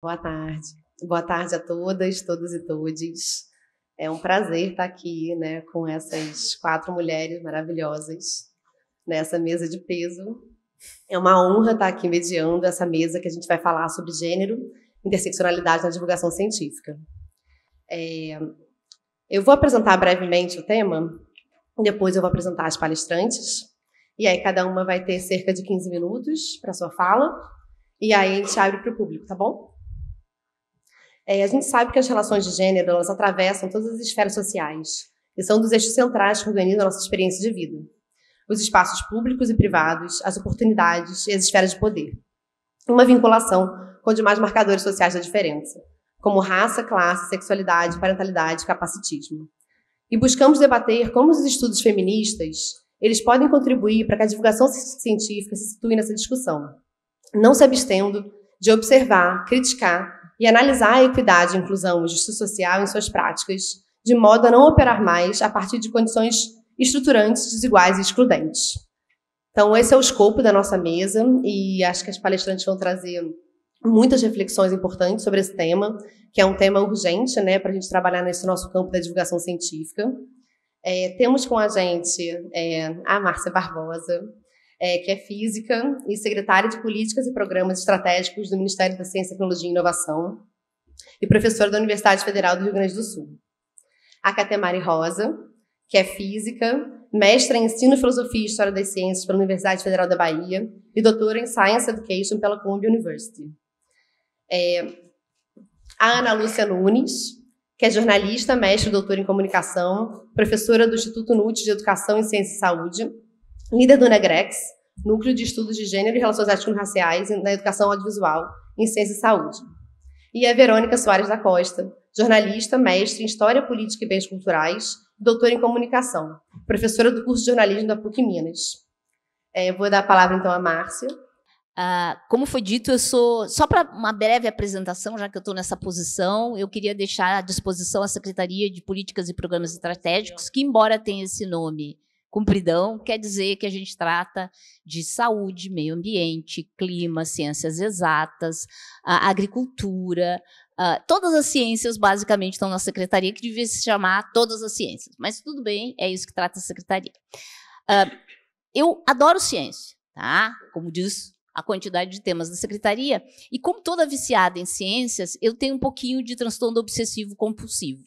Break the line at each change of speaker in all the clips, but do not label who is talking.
Boa tarde. Boa tarde a todas, todos e todes. É um prazer estar aqui, né, com essas quatro mulheres maravilhosas nessa mesa de peso. É uma honra estar aqui mediando essa mesa que a gente vai falar sobre gênero, interseccionalidade na divulgação científica. É, eu vou apresentar brevemente o tema, depois eu vou apresentar as palestrantes, e aí cada uma vai ter cerca de 15 minutos para sua fala, e aí a gente abre para o público, tá bom? É, a gente sabe que as relações de gênero elas atravessam todas as esferas sociais e são dos eixos centrais que organizam a nossa experiência de vida. Os espaços públicos e privados, as oportunidades e as esferas de poder. Uma vinculação com demais marcadores sociais da diferença, como raça, classe, sexualidade, parentalidade, capacitismo. E buscamos debater como os estudos feministas eles podem contribuir para que a divulgação científica se situe nessa discussão, não se abstendo de observar, criticar e analisar a equidade, inclusão e justiça social em suas práticas, de modo a não operar mais a partir de condições estruturantes, desiguais e excludentes. Então, esse é o escopo da nossa mesa e acho que as palestrantes vão trazer muitas reflexões importantes sobre esse tema, que é um tema urgente né, para a gente trabalhar nesse nosso campo da divulgação científica. É, temos com a gente é, a Márcia Barbosa, é, que é física e secretária de Políticas e Programas Estratégicos do Ministério da Ciência, Tecnologia e Inovação e professora da Universidade Federal do Rio Grande do Sul. A Catemari Rosa, que é física, mestra em Ensino, Filosofia e História das Ciências pela Universidade Federal da Bahia e doutora em Science Education pela Columbia University. É, a Ana Lúcia Nunes, que é jornalista, mestre e doutora em comunicação, professora do Instituto NUT de Educação em Ciência e Saúde líder do NEGREX, Núcleo de Estudos de Gênero e Relações Étnico-Raciais na Educação Audiovisual, em Ciência e Saúde. E é Verônica Soares da Costa, jornalista, mestre em História Política e Bens Culturais, doutora em Comunicação, professora do curso de Jornalismo da PUC Minas. É, eu vou dar
a palavra então a Márcia. Ah, como foi dito, eu sou. Só para uma breve apresentação, já que eu estou nessa posição, eu queria deixar à disposição a Secretaria de Políticas e Programas Estratégicos, que, embora tenha esse nome Cumpridão quer dizer que a gente trata de saúde, meio ambiente, clima, ciências exatas, agricultura, todas as ciências basicamente estão na secretaria, que devia se chamar todas as ciências, mas tudo bem, é isso que trata a secretaria. Ah, eu adoro ciência, tá? Como diz a quantidade de temas da secretaria, e como toda viciada em ciências, eu tenho um pouquinho de transtorno obsessivo compulsivo.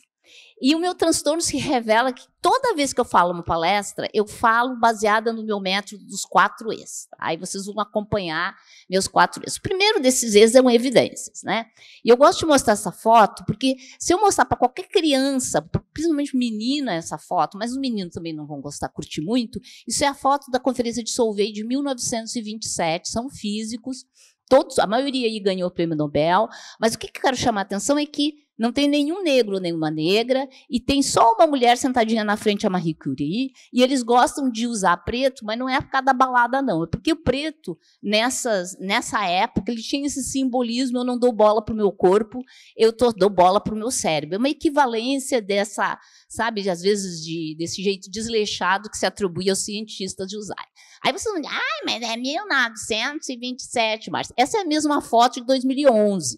E o meu transtorno se revela que toda vez que eu falo uma palestra, eu falo baseada no meu método dos quatro E's. Tá? Aí vocês vão acompanhar meus quatro E's. O primeiro desses E's são evidências, né? E eu gosto de mostrar essa foto, porque se eu mostrar para qualquer criança, principalmente menina, essa foto, mas os meninos também não vão gostar, curtir muito, isso é a foto da conferência de Solvay de 1927. São físicos, todos, a maioria aí ganhou o prêmio Nobel. Mas o que, que eu quero chamar a atenção é que não tem nenhum negro, nenhuma negra, e tem só uma mulher sentadinha na frente, a Marie Curie, e eles gostam de usar preto, mas não é por causa da balada, não. É porque o preto, nessas, nessa época, ele tinha esse simbolismo: eu não dou bola para o meu corpo, eu tô, dou bola para o meu cérebro. É uma equivalência dessa, sabe, às vezes de, desse jeito desleixado que se atribui aos cientistas de usar. Aí vocês vão dizer, ah, mas é 1927, Márcia. Essa é a mesma foto de 2011,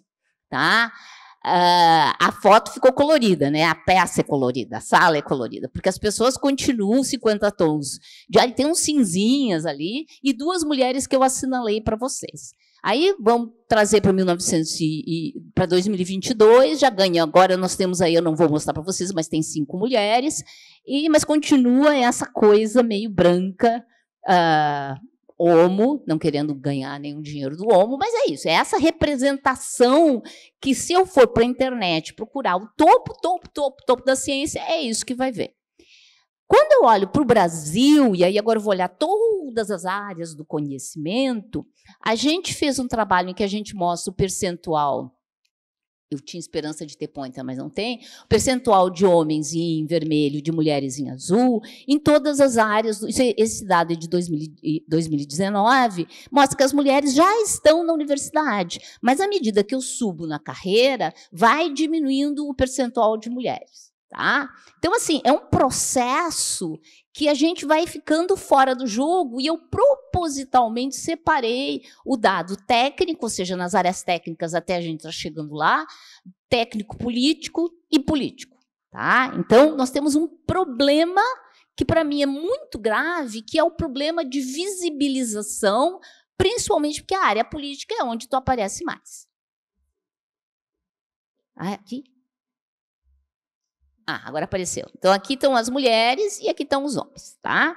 tá? Uh, a foto ficou colorida, né? A peça é colorida, a sala é colorida, porque as pessoas continuam 50 tons. Já tem uns cinzinhas ali e duas mulheres que eu assinalei para vocês. Aí vamos trazer para 2022, já ganha. Agora nós temos aí, eu não vou mostrar para vocês, mas tem cinco mulheres e mas continua essa coisa meio branca. Uh, Omo, não querendo ganhar nenhum dinheiro do Omo, mas é isso, é essa representação que se eu for para a internet procurar o topo, topo, topo, topo da ciência, é isso que vai ver. Quando eu olho para o Brasil, e aí agora eu vou olhar todas as áreas do conhecimento, a gente fez um trabalho em que a gente mostra o percentual eu tinha esperança de ter ponta, mas não tem, o percentual de homens em vermelho, de mulheres em azul, em todas as áreas. É, esse dado é de 2019 mostra que as mulheres já estão na universidade, mas à medida que eu subo na carreira, vai diminuindo o percentual de mulheres. Tá? Então, assim, é um processo que a gente vai ficando fora do jogo e eu propositalmente separei o dado técnico, ou seja, nas áreas técnicas até a gente está chegando lá, técnico político e político. Tá? Então, nós temos um problema que para mim é muito grave, que é o problema de visibilização, principalmente porque a área política é onde tu aparece mais. Ah, é aqui. Ah, agora apareceu. Então aqui estão as mulheres e aqui estão os homens, tá?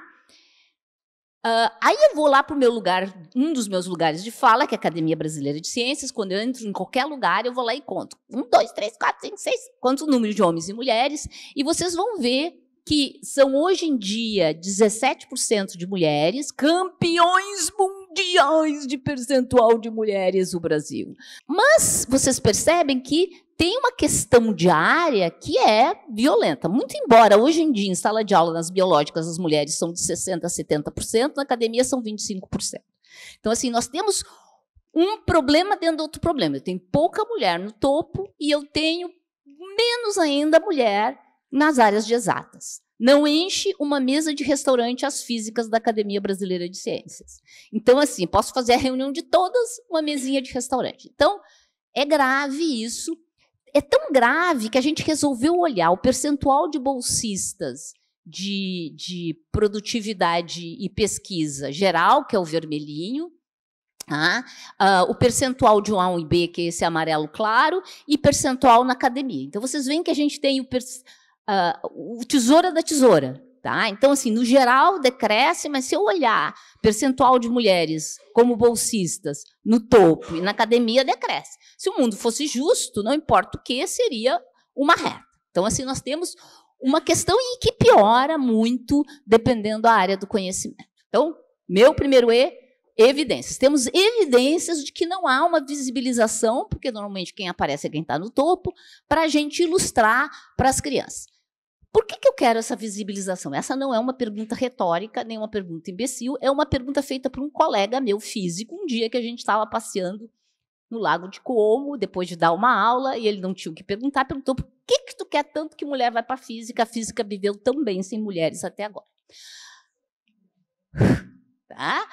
Uh, aí eu vou lá para o meu lugar, um dos meus lugares de fala, que é a Academia Brasileira de Ciências. Quando eu entro em qualquer lugar, eu vou lá e conto. Um, dois, três, quatro, cinco, seis. Quanto o número de homens e mulheres. E vocês vão ver que são hoje em dia 17% de mulheres, campeões mundiais mundiais de percentual de mulheres no Brasil. Mas vocês percebem que tem uma questão diária que é violenta. Muito embora hoje em dia, em sala de aula, nas biológicas, as mulheres são de 60% a 70%, na academia são 25%. Então, assim, nós temos um problema dentro do outro problema. Eu tenho pouca mulher no topo e eu tenho menos ainda mulher nas áreas de exatas não enche uma mesa de restaurante as físicas da Academia Brasileira de Ciências. Então, assim, posso fazer a reunião de todas, uma mesinha de restaurante. Então, é grave isso. É tão grave que a gente resolveu olhar o percentual de bolsistas de, de produtividade e pesquisa geral, que é o vermelhinho, tá? ah, uh, o percentual de um A, e B, que é esse amarelo claro, e percentual na academia. Então, vocês veem que a gente tem o percentual uh, o tesoura da tesoura. Tá? Então, assim, no geral decresce, mas se eu olhar percentual de mulheres como bolsistas no topo e na academia, decresce. Se o mundo fosse justo, não importa o que, seria uma reta. Então, assim, nós temos uma questão em que piora muito dependendo da área do conhecimento. Então, meu primeiro E, evidências. Temos evidências de que não há uma visibilização, porque normalmente quem aparece é quem está no topo, para a gente ilustrar para as crianças. Por que, que eu quero essa visibilização? Essa não é uma pergunta retórica, nem uma pergunta imbecil, é uma pergunta feita por um colega meu físico, um dia que a gente estava passeando no Lago de Como, depois de dar uma aula, e ele não tinha o que perguntar, perguntou por que, que tu quer tanto que mulher vai para a física? A física viveu tão bem sem mulheres até agora. Tá?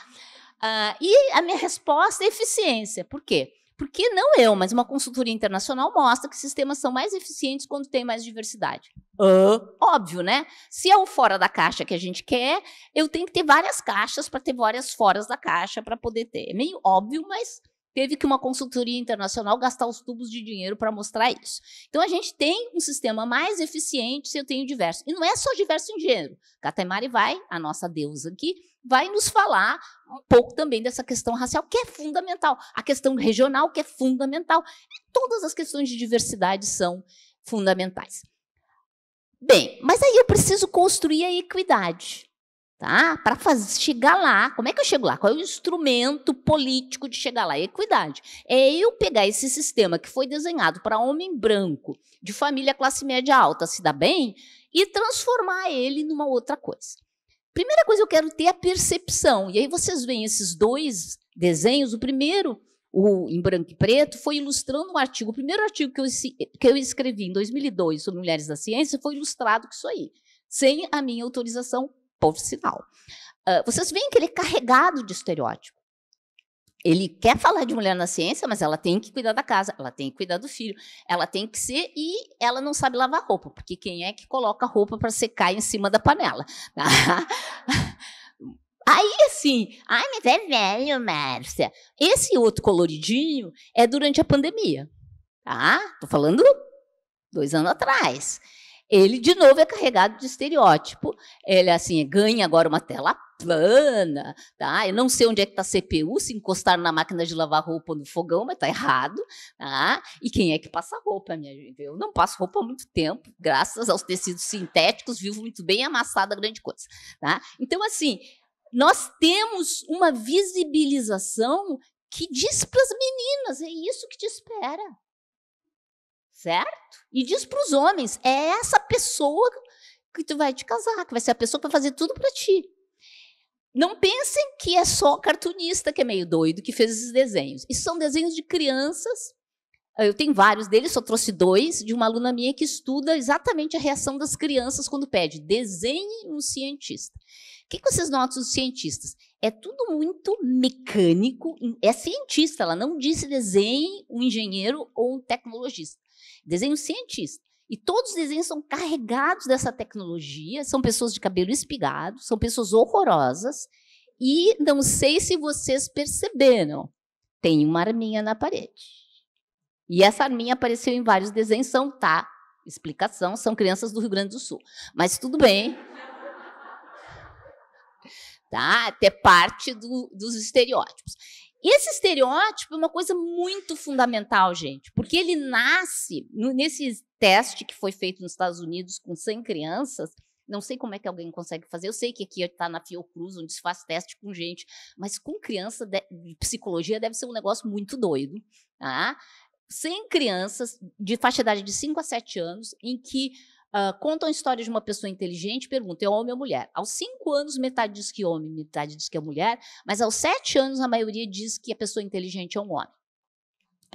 Ah, e a minha resposta é eficiência. Por quê? Porque não eu, mas uma consultoria internacional mostra que sistemas são mais eficientes quando tem mais diversidade. Uh. Óbvio, né? Se é o fora da caixa que a gente quer, eu tenho que ter várias caixas para ter várias foras da caixa para poder ter. É meio óbvio, mas teve que uma consultoria internacional gastar os tubos de dinheiro para mostrar isso. Então a gente tem um sistema mais eficiente se eu tenho diverso. E não é só diverso em gênero. Catemari vai, a nossa deusa aqui, vai nos falar um pouco também dessa questão racial, que é fundamental, a questão regional, que é fundamental. E todas as questões de diversidade são fundamentais. Bem, mas aí eu preciso construir a equidade tá? Para chegar lá, como é que eu chego lá? Qual é o instrumento político de chegar lá? Equidade. É eu pegar esse sistema que foi desenhado para homem branco, de família classe média alta, se dá bem, e transformar ele numa outra coisa. Primeira coisa, eu quero ter a percepção. E aí vocês veem esses dois desenhos. O primeiro, o em branco e preto, foi ilustrando um artigo. O primeiro artigo que eu, que eu escrevi em 2002 sobre mulheres da ciência foi ilustrado com isso aí, sem a minha autorização ponto final. Uh, vocês veem que ele é carregado de estereótipo. Ele quer falar de mulher na ciência, mas ela tem que cuidar da casa, ela tem que cuidar do filho, ela tem que ser e ela não sabe lavar roupa, porque quem é que coloca roupa para secar em cima da panela? Aí, assim, ai, mas é velho, Márcia. Esse outro coloridinho é durante a pandemia, tá? Tô falando dois anos atrás. Ele, de novo, é carregado de estereótipo. Ele, é assim, ganha agora uma tela plana, tá? Eu não sei onde é que está a CPU, se encostar na máquina de lavar roupa no fogão, mas está errado, tá? E quem é que passa roupa, minha gente? Eu não passo roupa há muito tempo, graças aos tecidos sintéticos, vivo muito bem amassada, grande coisa, tá? Então, assim, nós temos uma visibilização que diz para as meninas, é isso que te espera certo? E diz para os homens: é essa pessoa que tu vai te casar, que vai ser a pessoa que vai fazer tudo para ti. Não pensem que é só cartunista que é meio doido que fez esses desenhos. Isso são desenhos de crianças. Eu tenho vários deles, só trouxe dois, de uma aluna minha que estuda exatamente a reação das crianças quando pede desenhe um cientista. O que vocês notam dos cientistas? É tudo muito mecânico. É cientista, ela não disse desenhe um engenheiro ou um tecnologista desenho cientista. E todos os desenhos são carregados dessa tecnologia, são pessoas de cabelo espigado, são pessoas horrorosas. E não sei se vocês perceberam, tem uma arminha na parede. E essa arminha apareceu em vários desenhos, são, tá, explicação, são crianças do Rio Grande do Sul. Mas tudo bem. Tá? Até parte do, dos estereótipos esse estereótipo é uma coisa muito fundamental, gente, porque ele nasce no, nesse teste que foi feito nos Estados Unidos com 100 crianças. Não sei como é que alguém consegue fazer. Eu sei que aqui está na Fiocruz, onde se faz teste com gente, mas com criança de, de psicologia deve ser um negócio muito doido. Tá? 100 crianças de faixa etária de 5 a 7 anos, em que uh, contam a história de uma pessoa inteligente, perguntam, é homem ou mulher? Aos cinco anos, metade diz que é homem, metade diz que é mulher, mas aos sete anos, a maioria diz que a pessoa inteligente é um homem.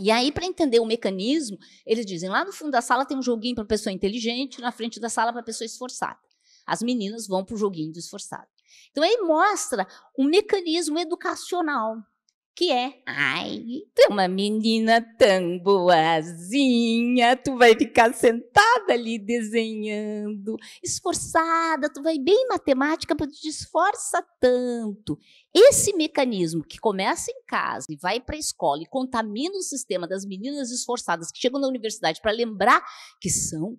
E aí, para entender o mecanismo, eles dizem, lá no fundo da sala tem um joguinho para pessoa inteligente, na frente da sala para pessoa esforçada. As meninas vão para o joguinho do esforçado. Então, aí mostra um mecanismo educacional que é Ai, tu é uma menina tão boazinha, tu vai ficar sentada ali desenhando, esforçada, tu vai bem em matemática, mas te esforça tanto. Esse mecanismo que começa em casa e vai para a escola e contamina o sistema das meninas esforçadas que chegam na universidade para lembrar que são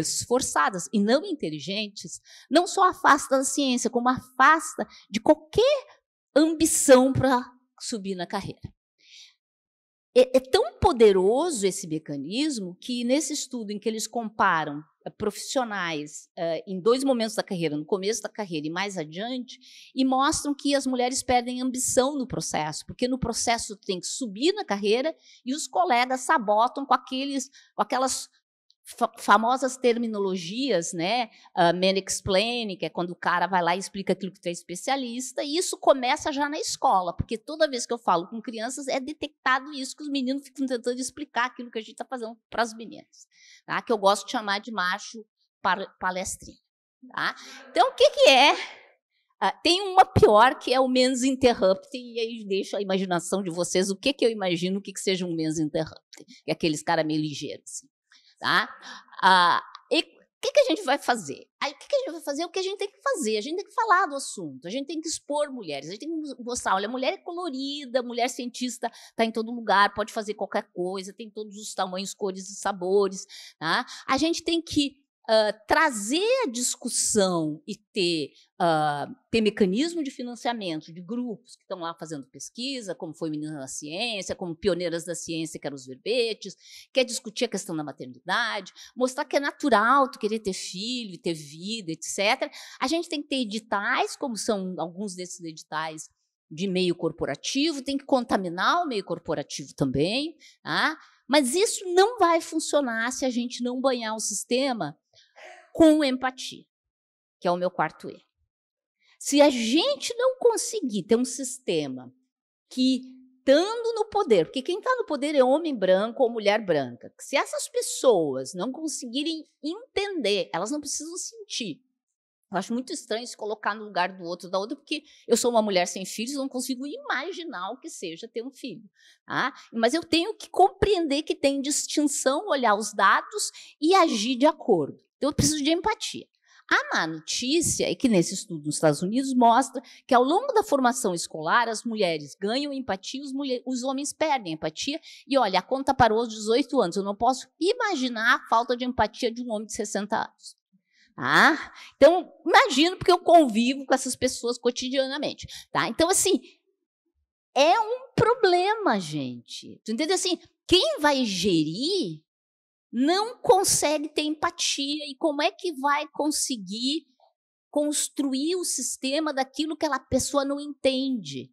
esforçadas e não inteligentes, não só afasta da ciência, como afasta de qualquer ambição para subir na carreira. É, é tão poderoso esse mecanismo que, nesse estudo em que eles comparam eh, profissionais eh, em dois momentos da carreira, no começo da carreira e mais adiante, e mostram que as mulheres perdem ambição no processo, porque no processo tem que subir na carreira e os colegas sabotam com aqueles, com aquelas famosas terminologias, né? Uh, man explaining, que é quando o cara vai lá e explica aquilo que tu é especialista, e isso começa já na escola, porque toda vez que eu falo com crianças é detectado isso, que os meninos ficam tentando explicar aquilo que a gente está fazendo para as meninas, tá? que eu gosto de chamar de macho palestrinho. Tá? Então, o que, que é? Uh, tem uma pior que é o menos interrupting, e aí deixo a imaginação de vocês o que, que eu imagino que, que seja um menos interrupting, que é aqueles caras meio ligeiros. Assim. Tá? Ah, e o que, que, a gente vai fazer? Aí, o que, que, a gente vai fazer? O que a gente tem que fazer? A gente tem que falar do assunto, a gente tem que expor mulheres, a gente tem que mostrar, olha, mulher é colorida, mulher cientista está em todo lugar, pode fazer qualquer coisa, tem todos os tamanhos, cores e sabores. Tá? A gente tem que uh, trazer a discussão e ter, uh, ter mecanismo de financiamento de grupos que estão lá fazendo pesquisa, como foi Meninas da Ciência, como Pioneiras da Ciência, que eram os verbetes, quer discutir a questão da maternidade, mostrar que é natural tu querer ter filho, ter vida, etc. A gente tem que ter editais, como são alguns desses editais de meio corporativo, tem que contaminar o meio corporativo também, tá? mas isso não vai funcionar se a gente não banhar o sistema com empatia, que é o meu quarto E. Se a gente não conseguir ter um sistema que estando no poder, porque quem está no poder é homem branco ou mulher branca. Se essas pessoas não conseguirem entender, elas não precisam sentir. Eu acho muito estranho se colocar no lugar do outro, da outra, porque eu sou uma mulher sem filhos, não consigo imaginar o que seja ter um filho. Tá? Mas eu tenho que compreender que tem distinção, olhar os dados e agir de acordo. Então, eu preciso de empatia. A má notícia é que nesse estudo nos Estados Unidos mostra que ao longo da formação escolar as mulheres ganham empatia, os, mulher, os homens perdem empatia. E olha, a conta parou aos 18 anos. Eu não posso imaginar a falta de empatia de um homem de 60 anos. Ah? Então, imagino, porque eu convivo com essas pessoas cotidianamente. Tá? Então, assim, é um problema, gente. Tu entendeu? Assim, quem vai gerir não consegue ter empatia e como é que vai conseguir construir o sistema daquilo que aquela pessoa não entende.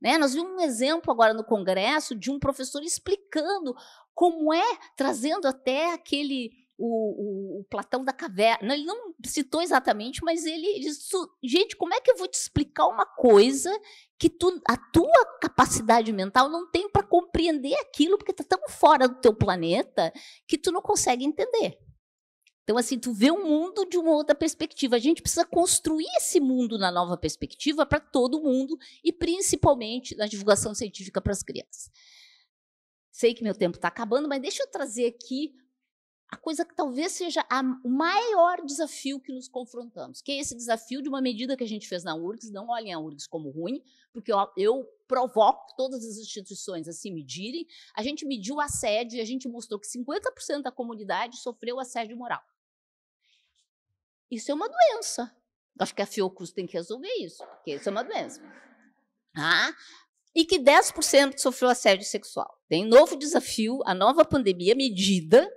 Né? Nós vimos um exemplo agora no Congresso de um professor explicando como é, trazendo até aquele o, o, o, Platão da Caverna. Ele não citou exatamente, mas ele, disse: gente, como é que eu vou te explicar uma coisa que tu, a tua capacidade mental não tem para compreender aquilo, porque está tão fora do teu planeta que tu não consegue entender. Então, assim, tu vê o um mundo de uma outra perspectiva. A gente precisa construir esse mundo na nova perspectiva para todo mundo e principalmente na divulgação científica para as crianças. Sei que meu tempo está acabando, mas deixa eu trazer aqui a coisa que talvez seja a, o maior desafio que nos confrontamos, que é esse desafio de uma medida que a gente fez na URGS, não olhem a URGS como ruim, porque eu, eu provoco todas as instituições a se medirem, a gente mediu assédio e a gente mostrou que 50% da comunidade sofreu assédio moral. Isso é uma doença. Acho que a Fiocruz tem que resolver isso, porque isso é uma doença. Ah, e que 10% sofreu assédio sexual. Tem novo desafio, a nova pandemia medida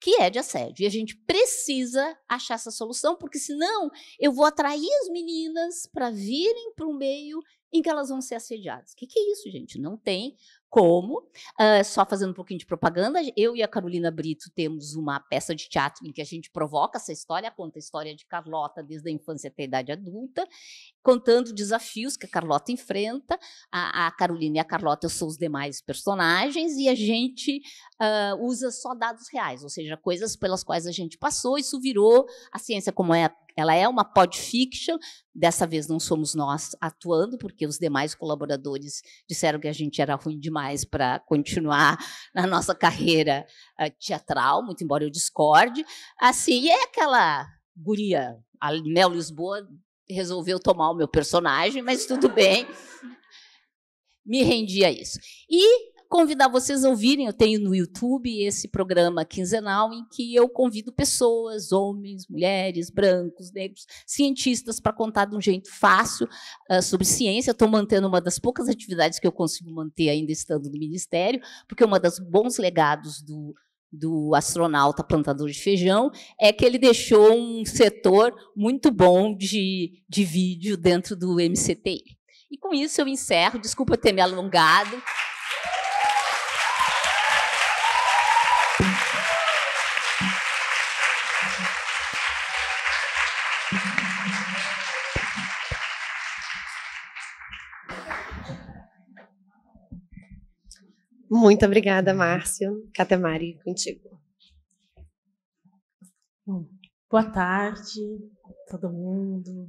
que é de assédio. E a gente precisa achar essa solução, porque senão eu vou atrair as meninas para virem para o meio em que elas vão ser assediadas. O que, que, é isso, gente? Não tem como. Uh, só fazendo um pouquinho de propaganda, eu e a Carolina Brito temos uma peça de teatro em que a gente provoca essa história, conta a história de Carlota desde a infância até a idade adulta, contando desafios que a Carlota enfrenta. A, a Carolina e a Carlota são os demais personagens e a gente uh, usa só dados reais, ou seja, coisas pelas quais a gente passou. Isso virou a ciência como é ela é uma fiction. dessa vez não somos nós atuando, porque os demais colaboradores disseram que a gente era ruim demais para continuar na nossa carreira uh, teatral, muito embora eu discorde. Assim, é aquela guria, a Nel Lisboa resolveu tomar o meu personagem, mas tudo bem. me rendi a isso. E convidar vocês a ouvirem. Eu tenho no YouTube esse programa quinzenal em que eu convido pessoas, homens, mulheres, brancos, negros, cientistas, para contar de um jeito fácil uh, sobre ciência. Estou mantendo uma das poucas atividades que eu consigo manter ainda estando no Ministério, porque uma das bons legados do, do astronauta plantador de feijão é que ele deixou um setor muito bom de, de vídeo dentro do MCTI. E com isso eu encerro. Desculpa ter me alongado.
Muito obrigada, Márcio. Catemari, contigo.
boa tarde, todo mundo.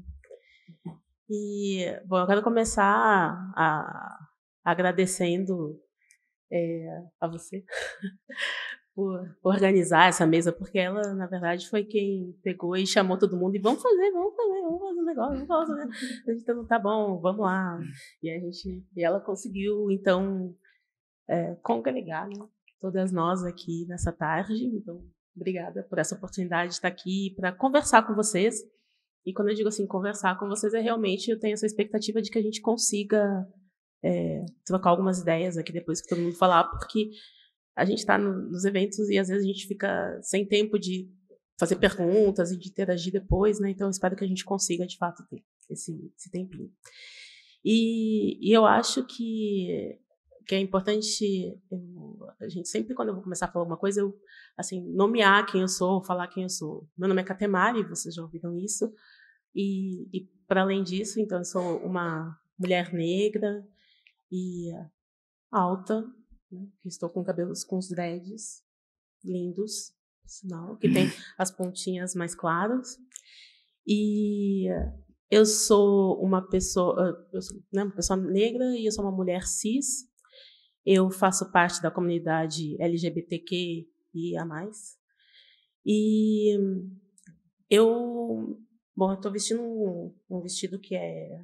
E, bom, eu quero começar a, agradecendo é, a você por, por organizar essa mesa, porque ela, na verdade, foi quem pegou e chamou todo mundo e vamos fazer, vamos fazer, vamos fazer um negócio, vamos fazer. Então, tá bom, vamos lá. E a gente, e ela conseguiu, então, é, congregar é né, todas nós aqui nessa tarde. Então, obrigada por essa oportunidade de estar aqui para conversar com vocês. E quando eu digo assim, conversar com vocês, é realmente eu tenho essa expectativa de que a gente consiga é, trocar algumas ideias aqui depois que todo mundo falar, porque a gente está no, nos eventos e às vezes a gente fica sem tempo de fazer perguntas e de interagir depois, né? Então, espero que a gente consiga, de fato, ter esse, esse tempinho. E, e eu acho que que é importante eu, a gente sempre quando eu vou começar a falar alguma coisa eu assim nomear quem eu sou falar quem eu sou meu nome é Catemari vocês já ouviram isso e, e para além disso então eu sou uma mulher negra e alta né? estou com cabelos com os dreads lindos sinal que tem as pontinhas mais claras e eu sou uma pessoa eu sou, né, uma pessoa negra e eu sou uma mulher cis eu faço parte da comunidade LGBTQ e a mais. E eu, bom, estou vestindo um, um vestido que é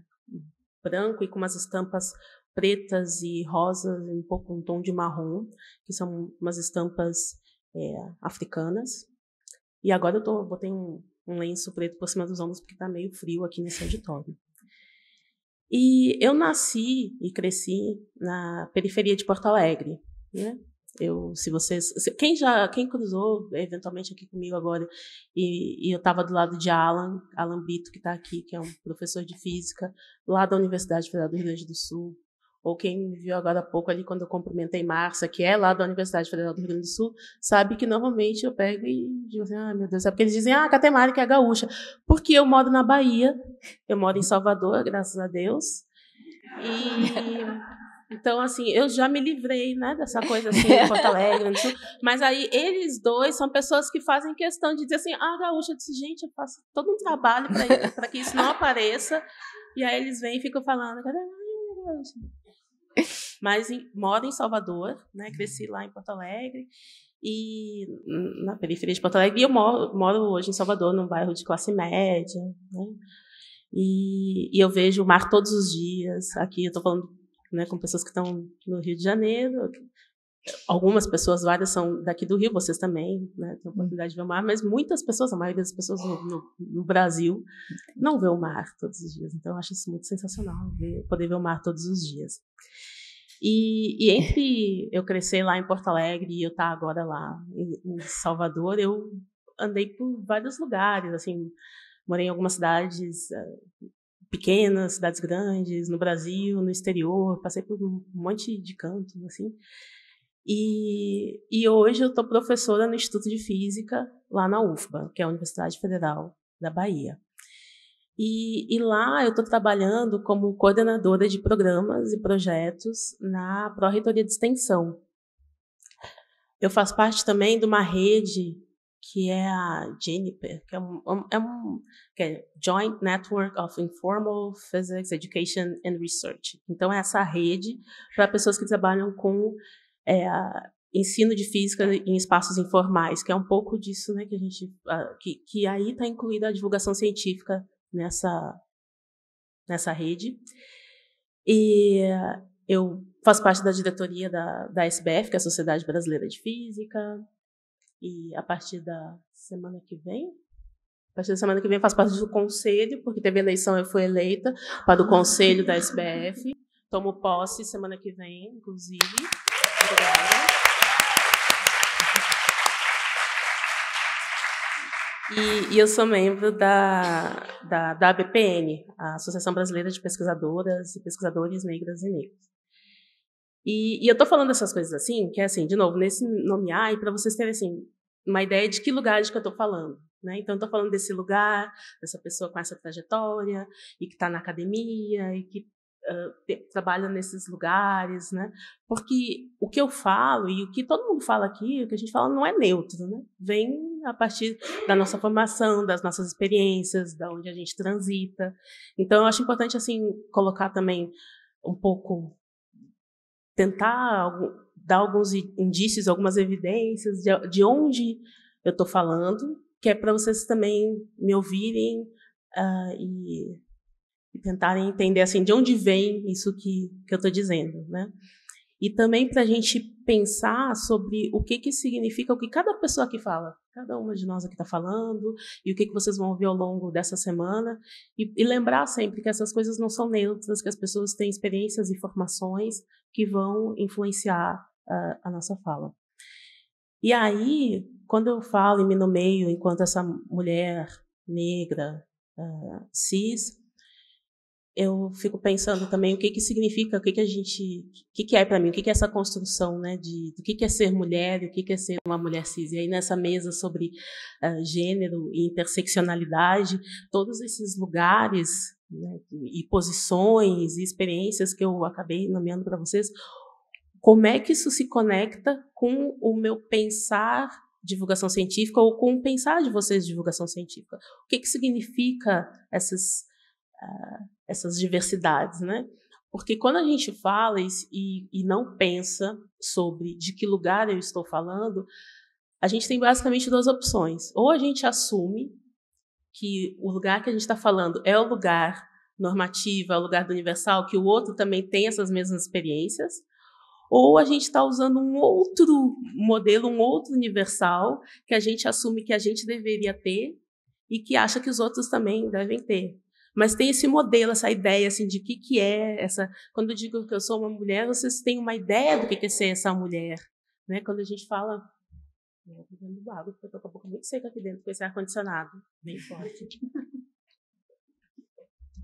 branco e com umas estampas pretas e rosas, um pouco um tom de marrom, que são umas estampas é, africanas. E agora eu tô, botei um, um lenço preto por cima dos ombros porque está meio frio aqui nesse auditório. E eu nasci e cresci na periferia de Porto Alegre, né? Eu, se vocês, quem já, quem cruzou eventualmente aqui comigo agora e, e eu estava do lado de Alan, Alan Bito que está aqui, que é um professor de física lá da Universidade Federal do Rio Grande do Sul, ou quem viu agora há pouco ali quando eu cumprimentei Marcia, que é lá da Universidade Federal do Rio Grande do Sul, sabe que normalmente eu pego e digo assim, ah, meu Deus, é porque eles dizem, ah, catemática é gaúcha, porque eu moro na Bahia, eu moro em Salvador, graças a Deus,
e
então assim, eu já me livrei, né, dessa coisa assim, de Porto Alegre, mas aí eles dois são pessoas que fazem questão de dizer assim, ah, gaúcha, eu disse, gente, eu faço todo um trabalho para que isso não apareça, e aí eles vêm e ficam falando, gaúcha. Mas em, moro em Salvador, né? Cresci uhum. lá em Porto Alegre e na periferia de Porto Alegre. E eu moro, moro hoje em Salvador, num bairro de classe média, né? E, e eu vejo o mar todos os dias. Aqui eu estou falando né, com pessoas que estão no Rio de Janeiro, algumas pessoas, várias são daqui do Rio, vocês também, né, têm a hum. oportunidade de ver o mar, mas muitas pessoas, a maioria das pessoas no, no, no Brasil, não vê o mar todos os dias. Então, eu acho isso muito sensacional, ver, poder ver o mar todos os dias. E, e, entre eu crescer lá em Porto Alegre e eu estar agora lá em, em Salvador, eu andei por vários lugares, assim, morei em algumas cidades eh, pequenas, cidades grandes, no Brasil, no exterior, passei por um monte de cantos, assim. E, e hoje eu estou professora no Instituto de Física, lá na UFBA, que é a Universidade Federal da Bahia. E, e, lá eu estou trabalhando como coordenadora de programas e projetos na Pró-Reitoria de Extensão. Eu faço parte também de uma rede que é a JNPER, que é um, é um que é Joint Network of Informal Physics Education and Research. Então, é essa rede para pessoas que trabalham com é, ensino de física em espaços informais, que é um pouco disso, né, que a gente, ah, que, que aí está incluída a divulgação científica nessa nessa rede. E eu faço parte da diretoria da, da SBF, que é a Sociedade Brasileira de Física, e a partir da semana que vem, a partir da semana que vem faço parte do conselho, porque teve eleição, eu fui eleita para o ah. conselho da SBF. Tomo posse semana que vem, inclusive. Obrigada. E, e, eu sou membro da, da, da ABPN, a Associação Brasileira de Pesquisadoras e Pesquisadores Negras e Negros. E, e eu estou falando essas coisas assim, que é assim, de novo, nesse nome e para vocês terem assim, uma ideia de que lugar de que eu estou falando. Né? Então, estou falando desse lugar, dessa pessoa com essa trajetória, e que está na academia, e que trabalha nesses lugares, né? Porque o que eu falo e o que todo mundo fala aqui, o que a gente fala não é neutro, né? Vem a partir da nossa formação, das nossas experiências, da onde a gente transita. Então eu acho importante assim colocar também um pouco tentar dar alguns indícios, algumas evidências de, de onde eu estou falando, que é para vocês também me ouvirem uh, e e tentarem entender assim de onde vem isso que, que eu estou dizendo, né? E também para a gente pensar sobre o que, que significa o que cada pessoa aqui fala, cada uma de nós aqui está falando, e o que, que vocês vão ouvir ao longo dessa semana. E, e lembrar sempre que essas coisas não são neutras, que as pessoas têm experiências e formações que vão influenciar uh, a nossa fala. E aí, quando eu falo e me nomeio enquanto essa mulher negra, uh, cis, eu fico pensando também o que que significa, o que que a gente, o que que é para mim, o que que é essa construção, né, de o que que é ser mulher, e o que que é ser uma mulher cis. E aí nessa mesa sobre uh, gênero e interseccionalidade, todos esses lugares né, e posições e experiências que eu acabei nomeando para vocês, como é que isso se conecta com o meu pensar divulgação científica ou com o pensar de vocês divulgação científica? O que que significa essas ah, essas diversidades, né? Porque quando a gente fala e, e não pensa sobre de que lugar eu estou falando, a gente tem basicamente duas opções. Ou a gente assume que o lugar que a gente está falando é o lugar normativo, é o lugar do universal, que o outro também tem essas mesmas experiências, ou a gente está usando um outro modelo, um outro universal, que a gente assume que a gente deveria ter e que acha que os outros também devem ter. Mas tem esse modelo, essa ideia assim de que que é essa. Quando eu digo que eu sou uma mulher, vocês têm uma ideia do que que é ser essa mulher, né? Quando a gente fala eu tô bebendo água, porque eu estou com a boca muito seca aqui dentro com esse ar-condicionado, bem forte.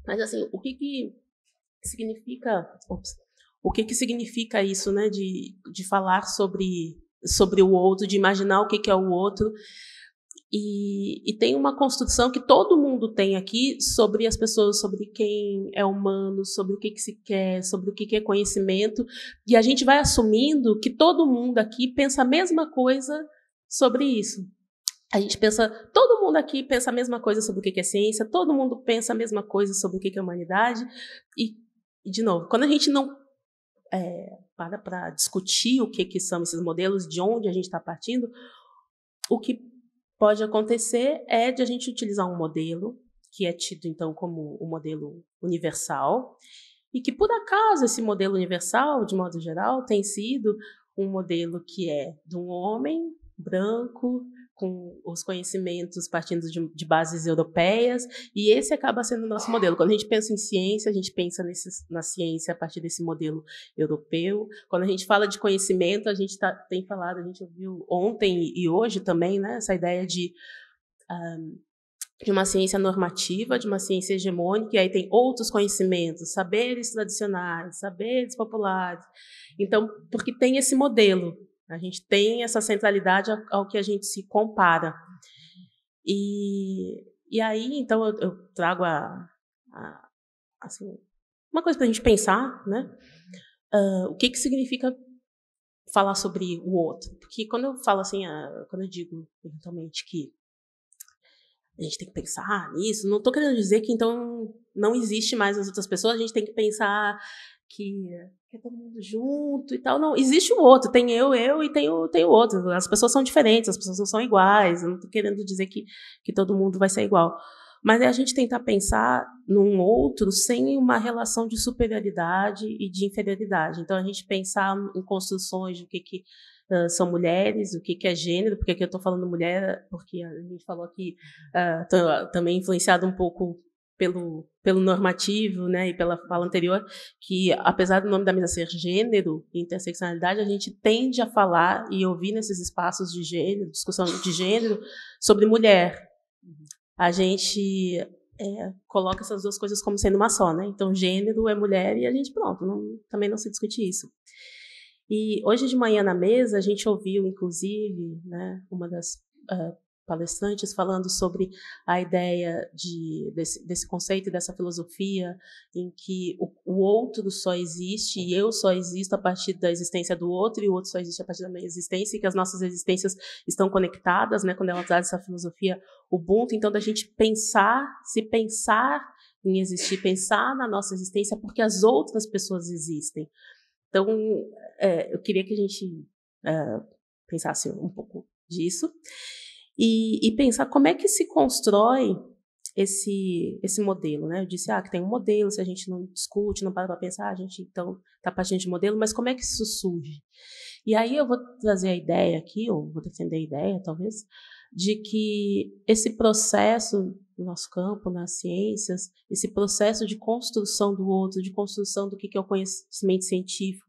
Mas, assim, o que que significa... Ops, o que que significa isso, né? De, de falar sobre, sobre o outro, de imaginar o que que é o outro. E, e, tem uma construção que todo mundo tem aqui sobre as pessoas, sobre quem é humano, sobre o que, que se quer, sobre o que, que é conhecimento. E a gente vai assumindo que todo mundo aqui pensa a mesma coisa sobre isso. A gente pensa, todo mundo aqui pensa a mesma coisa sobre o que é ciência, todo mundo pensa a mesma coisa sobre o que é humanidade. E, de novo, quando a gente não é, para para discutir o que, que são esses modelos, de onde a gente está partindo, o que pode acontecer é de a gente utilizar um modelo, que é tido então como o um modelo universal, e que por acaso esse modelo universal, de modo geral, tem sido um modelo que é de um homem branco, com os conhecimentos partindo de, de, bases europeias, e esse acaba sendo o nosso modelo. Quando a gente pensa em ciência, a gente pensa nesse, na ciência a partir desse modelo europeu. Quando a gente fala de conhecimento, a gente tá, tem falado, a gente ouviu ontem e hoje também, né, essa ideia de. Um, de uma ciência normativa, de uma ciência hegemônica, e aí tem outros conhecimentos, saberes tradicionais, saberes populares. Então, porque tem esse modelo a gente tem essa centralidade ao que a gente se compara. E, e aí, então, eu, eu trago a, a, assim, uma coisa para a gente pensar, né? Uh, o que, que significa falar sobre o outro? Porque quando eu falo assim, uh, quando eu digo eventualmente que a gente tem que pensar nisso, não estou querendo dizer que então não existe mais as outras pessoas, a gente tem que pensar que é todo mundo junto e tal. Não, existe o outro. Tem eu, eu e tem o, tem o outro. As pessoas são diferentes, as pessoas não são iguais. Eu não estou querendo dizer que, que todo mundo vai ser igual. Mas é a gente tentar pensar num outro sem uma relação de superioridade e de inferioridade. Então, a gente pensar em construções do que, que uh, são mulheres, o que, que é gênero, porque aqui eu estou falando mulher, porque a gente falou aqui, uh, ah, tá, também influenciado um pouco pelo, pelo normativo né, e pela fala anterior, que apesar do nome da mesa ser gênero e interseccionalidade, a gente tende a falar e ouvir nesses espaços de gênero, discussão de gênero, sobre mulher. A gente é, coloca essas duas coisas como sendo uma só, né? Então, gênero é mulher e a gente, pronto, não, também não se discute isso. E hoje de manhã na mesa, a gente ouviu, inclusive, né, uma das uh, palestrantes falando sobre a ideia de, desse, desse conceito e dessa filosofia em que o, o, outro só existe e eu só existo a partir da existência do outro e o outro só existe a partir da minha existência e que as nossas existências estão conectadas, né? Quando ela traz essa filosofia Ubuntu, então da gente pensar, se pensar em existir, pensar na nossa existência porque as outras pessoas existem. Então, é, eu queria que a gente é, pensasse um pouco disso e, e pensar como é que se constrói esse esse modelo, né? Eu disse ah que tem um modelo, se a gente não discute, não para para pensar, a gente então tá partindo de modelo, mas como é que isso surge? E aí eu vou trazer a ideia aqui, ou vou defender a ideia, talvez, de que esse processo no nosso campo, nas ciências, esse processo de construção do outro, de construção do que é o conhecimento científico,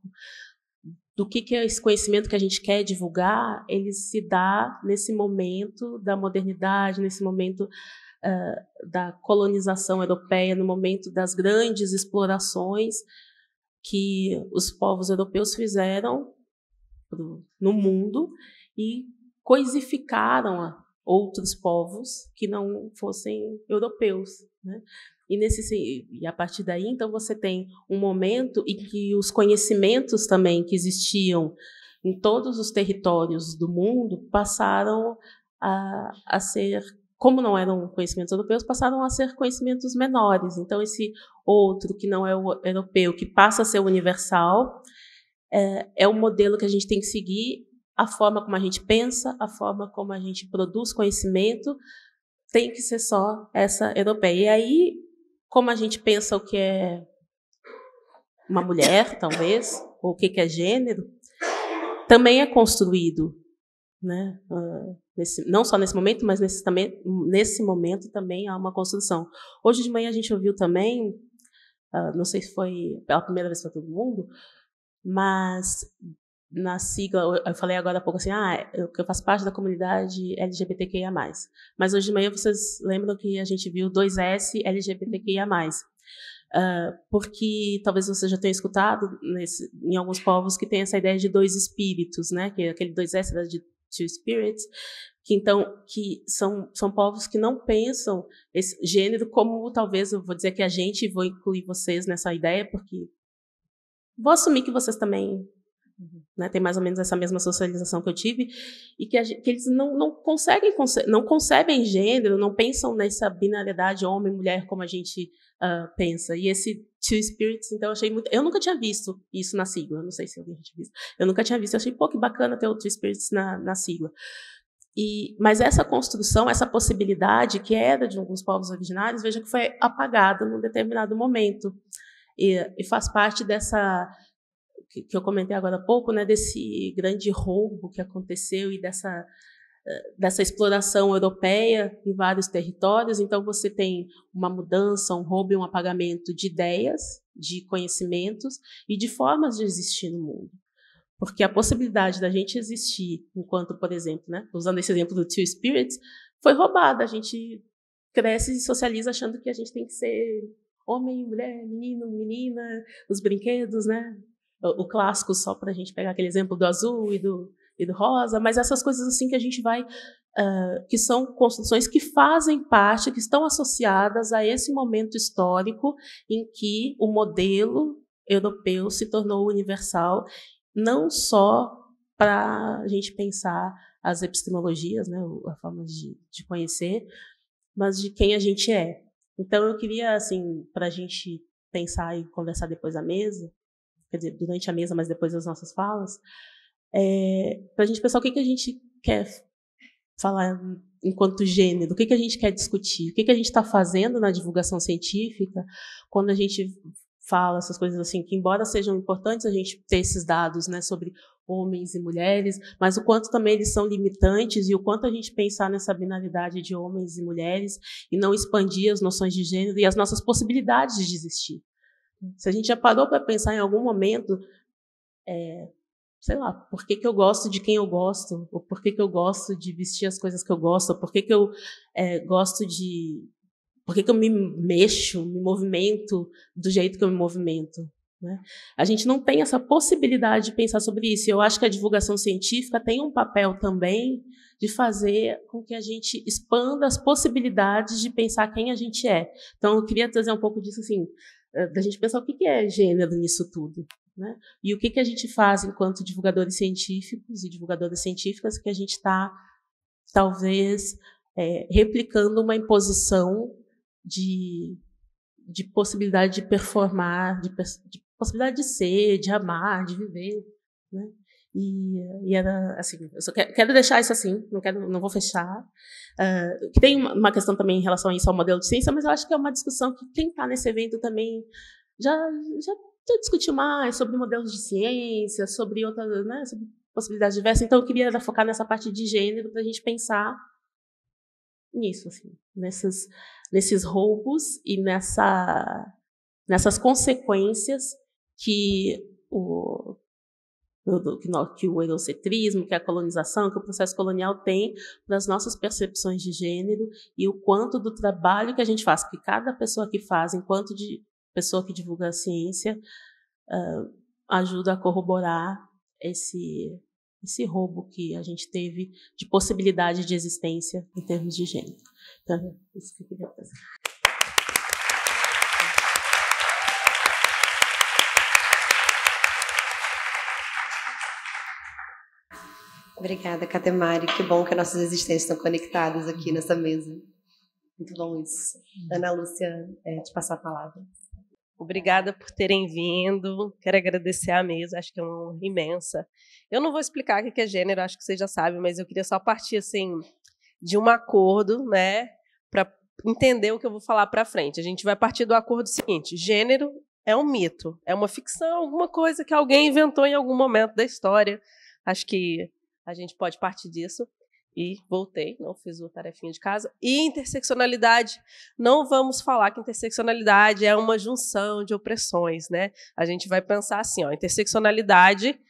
do que, que esse conhecimento que a gente quer divulgar, ele se dá nesse momento da modernidade, nesse momento uh, da colonização europeia, no momento das grandes explorações que os povos europeus fizeram no mundo e coisificaram outros povos que não fossem europeus, né? E, nesse, e a partir daí, então, você tem um momento em que os conhecimentos também que existiam em todos os territórios do mundo passaram a, a ser, como não eram conhecimentos europeus, passaram a ser conhecimentos menores. Então, esse outro que não é europeu, que passa a ser universal, é, é o modelo que a gente tem que seguir a forma como a gente pensa, a forma como a gente produz conhecimento, tem que ser só essa europeia. E aí, como a gente pensa o que é uma mulher, talvez, ou o que é gênero, também é construído, né? Ah, nesse, não só nesse momento, mas nesse, também, nesse momento também há uma construção. Hoje de manhã a gente ouviu também, ah, não sei se foi pela primeira vez para todo mundo, mas na sigla, eu falei agora há pouco assim, ah, eu, faço parte da comunidade LGBTQIA+. Mas hoje de manhã vocês lembram que a gente viu 2S LGBTQIA+. Uh, ah, porque talvez você já tenha escutado nesse, em alguns povos que tem essa ideia de dois espíritos, né? Que é aquele 2S era de two spirits, que então que são, são povos que não pensam esse gênero como talvez eu vou dizer que a gente vou incluir vocês nessa ideia, porque vou assumir que vocês também Uhum. Né, tem mais ou menos essa mesma socialização que eu tive, e que, que eles não, não conseguem, não concebem gênero, não pensam nessa binariedade homem-mulher como a gente uh, pensa. E esse Two Spirits, então, eu achei muito. Eu nunca tinha visto isso na sigla, não sei se alguém tinha visto. Eu nunca tinha visto, eu achei, pô, que bacana ter o Two Spirits na, na sigla. E, mas essa construção, essa possibilidade que era de alguns povos originários, veja que foi apagada num determinado momento. E, e faz parte dessa que, que eu comentei agora há pouco, né, desse grande roubo que aconteceu e dessa eh, dessa exploração europeia em vários territórios. Então, você tem uma mudança, um roubo e um apagamento de ideias, de conhecimentos e de formas de existir no mundo. Porque a possibilidade da gente existir enquanto, por exemplo, né, usando esse exemplo do Two Spirits, foi roubada. A gente cresce e socializa achando que a gente tem que ser homem, mulher, menino, menina, os brinquedos, né? o, clássico só para a gente pegar aquele exemplo do azul e do, e do rosa, mas essas coisas assim que a gente vai Uh, que são construções que fazem parte, que estão associadas a esse momento histórico em que o modelo europeu se tornou universal, não só para a gente pensar as epistemologias, né, a forma de, de conhecer, mas de quem a gente é. Então, eu queria, assim, para a gente pensar e conversar depois da mesa, quer dizer, durante a mesa, mas depois das nossas falas, é, para a gente pensar o que, que a gente quer falar enquanto gênero, o que, que a gente quer discutir, o que, que a gente está fazendo na divulgação científica quando a gente fala essas coisas assim, que embora sejam importantes a gente ter esses dados né, sobre homens e mulheres, mas o quanto também eles são limitantes e o quanto a gente pensar nessa binaridade de homens e mulheres e não expandir as noções de gênero e as nossas possibilidades de existir. Se a gente já parou para pensar em algum momento, é, sei lá, por que, que eu gosto de quem eu gosto, ou por que, que eu gosto de vestir as coisas que eu gosto, ou por que, que eu é, gosto de. Por que, que eu me mexo, me movimento do jeito que eu me movimento? Né? A gente não tem essa possibilidade de pensar sobre isso. Eu acho que a divulgação científica tem um papel também de fazer com que a gente expanda as possibilidades de pensar quem a gente é. Então, eu queria trazer um pouco disso assim. Eh, da gente pensar o que é gênero nisso tudo. Né? E o que, que a gente faz enquanto divulgadores científicos e divulgadoras científicas que a gente está, talvez, é, replicando uma imposição de, de possibilidade de performar, de, de possibilidade de ser, de amar, de viver. Né? E, e, era assim, eu só quero, quero, deixar isso assim, não quero, não vou fechar. Uh, tem uma, uma, questão também em relação a isso ao modelo de ciência, mas eu acho que é uma discussão que quem está nesse evento também já já, discutiu mais sobre modelos de ciência, sobre outras, né, sobre possibilidades diversas. Então eu queria focar nessa parte de gênero para a gente pensar nisso, assim, nesses nesses roubos e nessa nessas consequências que o que, no, que o eurocentrismo, que a colonização, que o processo colonial tem para as nossas percepções de gênero e o quanto do trabalho que a gente faz, que cada pessoa que faz, enquanto de pessoa que divulga a ciência, uh, ajuda a corroborar esse esse roubo que a gente teve de possibilidade de existência em termos de gênero. Então, é isso que eu queria fazer.
Obrigada, Catemari. Que bom que nossas existências estão conectadas aqui nessa mesa. Muito bom isso. Ana Lúcia, é, te passar a
palavra. Obrigada por terem vindo. Quero agradecer a mesa, acho que é uma honra imensa. Eu não vou explicar o que é gênero, acho que vocês já sabem, mas eu queria só partir assim de um acordo, né, para entender o que eu vou falar para frente. A gente vai partir do acordo seguinte: gênero é um mito, é uma ficção, alguma coisa que alguém inventou em algum momento da história. Acho que a gente pode partir disso. E voltei, não fiz o tarefinha de casa. E interseccionalidade. Não vamos falar que interseccionalidade é uma junção de opressões, né? A gente vai pensar assim, ó, interseccionalidade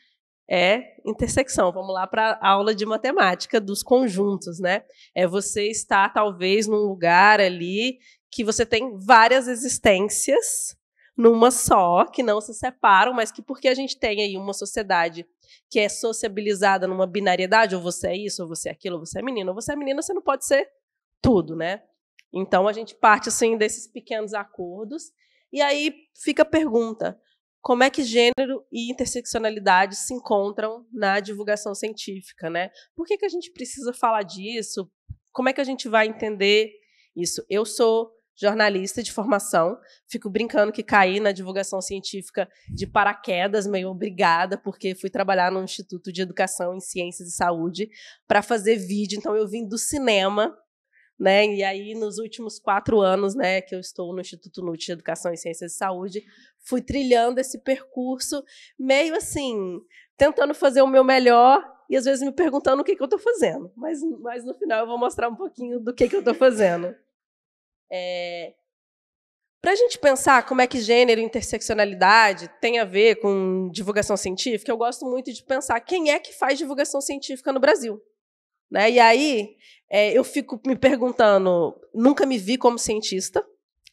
é intersecção. Vamos lá para a aula de matemática dos conjuntos, né? É você estar talvez num lugar ali que você tem várias existências numa só, que não se separam, mas que porque a gente tem aí uma sociedade que é sociabilizada numa binariedade, ou você é isso, ou você é aquilo, ou você é menino, ou você é menina, você não pode ser tudo, né? Então a gente parte assim desses pequenos acordos e aí fica a pergunta: como é que gênero e interseccionalidade se encontram na divulgação científica, né? Por que, que a gente precisa falar disso? Como é que a gente vai entender isso? Eu sou jornalista de formação. Fico brincando que caí na divulgação científica de paraquedas, meio obrigada, porque fui trabalhar no Instituto de Educação em Ciências e Saúde para fazer vídeo. Então, eu vim do cinema. Né? E aí, nos últimos quatro anos né, que eu estou no Instituto NUT de Educação e Ciências e Saúde, fui trilhando esse percurso, meio assim, tentando fazer o meu melhor e às vezes me perguntando o que, que eu estou fazendo. Mas, mas no final eu vou mostrar um pouquinho do que, que eu estou fazendo.
É...
Para a gente pensar como é que gênero e interseccionalidade tem a ver com divulgação científica, eu gosto muito de pensar quem é que faz divulgação científica no Brasil. Né? E aí é, eu fico me perguntando, nunca me vi como cientista,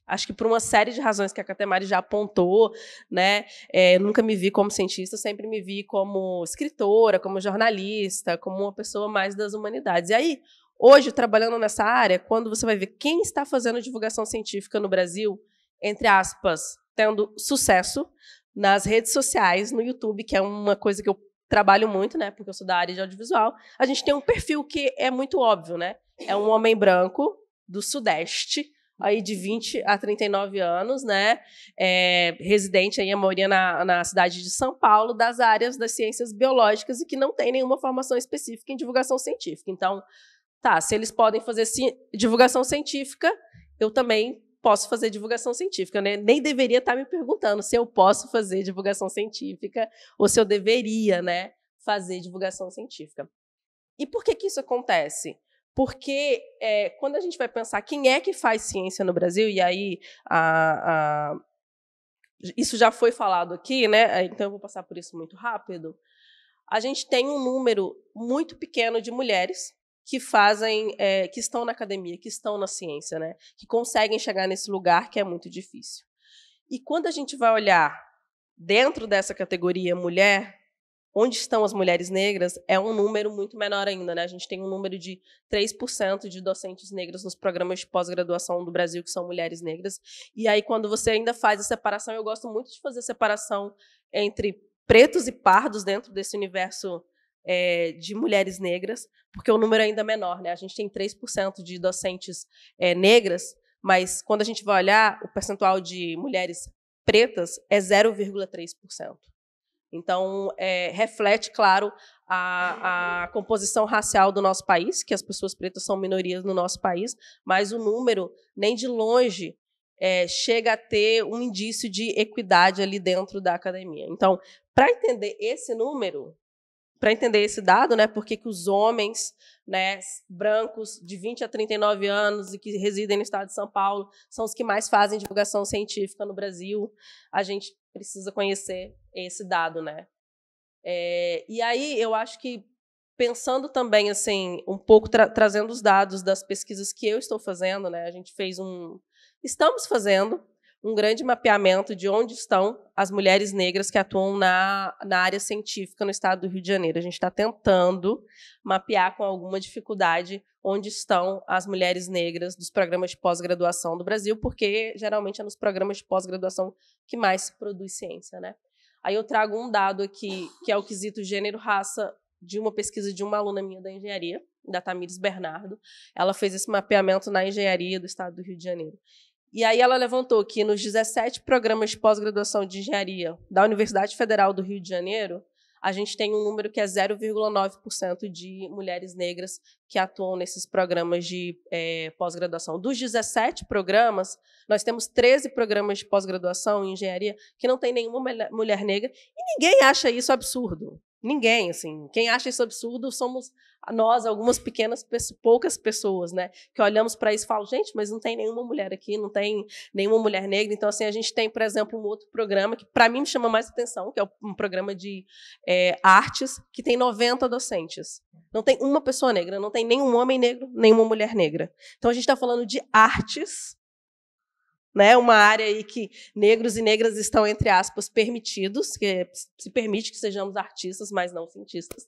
acho que por uma série de razões que a Catemari já apontou, né? É, nunca me vi como cientista, sempre me vi como escritora, como jornalista, como uma pessoa mais das humanidades. E aí, Hoje, trabalhando nessa área, quando você vai ver quem está fazendo divulgação científica no Brasil, entre aspas, tendo sucesso nas redes sociais, no YouTube, que é uma coisa que eu trabalho muito, né? Porque eu sou da área de audiovisual. A gente tem um perfil que é muito óbvio, né? É um homem branco do Sudeste, aí de 20 a 39 anos, né? É, residente aí, a maioria na, na cidade de São Paulo, das áreas das ciências biológicas e que não tem nenhuma formação específica em divulgação científica. Então, tá, se eles podem fazer divulgação científica, eu também posso fazer divulgação científica, né? Nem deveria estar tá me perguntando se eu posso fazer divulgação científica ou se eu deveria, né, fazer divulgação científica. E por que que isso acontece? Porque é, quando a gente vai pensar quem é que faz ciência no Brasil, e aí a, a, isso já foi falado aqui, né? É, então eu vou passar por isso muito rápido. A gente tem um número muito pequeno de mulheres que fazem, é, que estão na academia, que estão na ciência, né? Que conseguem chegar nesse lugar que é muito difícil. E quando a gente vai olhar dentro dessa categoria mulher, onde estão as mulheres negras é um número muito menor ainda, né? A gente tem um número de 3% de docentes negros nos programas de pós-graduação do Brasil que são mulheres negras. E aí quando você ainda faz a separação, eu gosto muito de fazer separação entre pretos e pardos dentro desse universo é, de mulheres negras, porque o número é ainda menor, né? A gente tem 3% de docentes é, negras, mas quando a gente vai olhar, o percentual de mulheres pretas é 0,3%. Então, é, reflete, claro, a, a, composição racial do nosso país, que as pessoas pretas são minorias no nosso país, mas o número, nem de longe, é, chega a ter um indício de equidade ali dentro da academia. Então, para entender esse número, para entender esse dado, né, por que os homens né, brancos de 20 a 39 anos e que residem no estado de São Paulo são os que mais fazem divulgação científica no Brasil. A gente precisa conhecer esse dado, né? É, e aí eu acho que pensando também assim um pouco tra trazendo os dados das pesquisas que eu estou fazendo, né? A gente fez um, estamos fazendo um grande mapeamento de onde estão as mulheres negras que atuam na, na área científica no estado do Rio de Janeiro. A gente está tentando mapear com alguma dificuldade onde estão as mulheres negras dos programas de pós-graduação do Brasil, porque geralmente é nos programas de pós-graduação que mais se produz ciência, né? Aí eu trago um dado aqui, que é o quesito gênero-raça de uma pesquisa de uma aluna minha da engenharia, da Tamires Bernardo. Ela fez esse mapeamento na engenharia do estado do Rio de Janeiro. E aí ela levantou que nos 17 programas de pós-graduação de engenharia da Universidade Federal do Rio de Janeiro, a gente tem um número que é 0,9% de mulheres negras que atuam nesses programas de é, pós-graduação. Dos 17 programas, nós temos 13 programas de pós-graduação em engenharia que não tem nenhuma mulher negra e ninguém acha isso absurdo. Ninguém, assim. Quem acha isso absurdo somos nós, algumas pequenas, poucas pessoas, né? Que olhamos para isso e falam, gente, mas não tem nenhuma mulher aqui, não tem nenhuma mulher negra. Então, assim, a gente tem, por exemplo, um outro programa que, para mim, me chama mais atenção, que é um programa de é, artes, que tem 90 docentes. Não tem uma pessoa negra, não tem nenhum homem negro, nenhuma mulher negra. Então, a gente está falando de artes né? Uma área aí que negros e negras estão entre aspas permitidos, que é, se permite que sejamos artistas, mas não cientistas.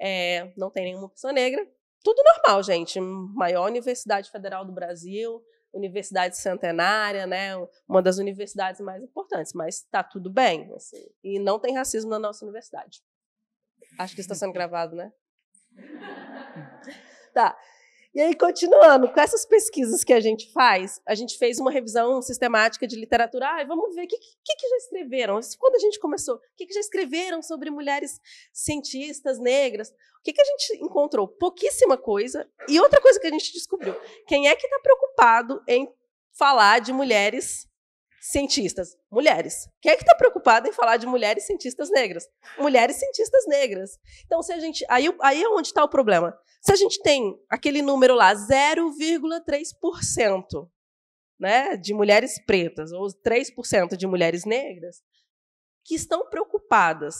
É, não tem nenhuma pessoa negra. Tudo normal, gente. Maior Universidade Federal do Brasil, Universidade Centenária, né? Uma das universidades mais importantes, mas está tudo bem. Assim. E não tem racismo na nossa universidade. Acho que está sendo gravado, né? Tá. E aí, continuando, com essas pesquisas que a gente faz, a gente fez uma revisão sistemática de literatura. Ah, vamos ver o que, que, que, já escreveram. Quando a gente começou, o que, que já escreveram sobre mulheres cientistas negras? O que, que a gente encontrou? Pouquíssima coisa. E outra coisa que a gente descobriu: quem é que está preocupado em falar de mulheres cientistas, mulheres. Quem é que está preocupado em falar de mulheres cientistas negras? Mulheres cientistas negras. Então, se a gente. Aí, aí é onde está o problema. Se a gente tem aquele número lá, 0,3% né, de mulheres pretas, ou 3% de mulheres negras, que estão preocupadas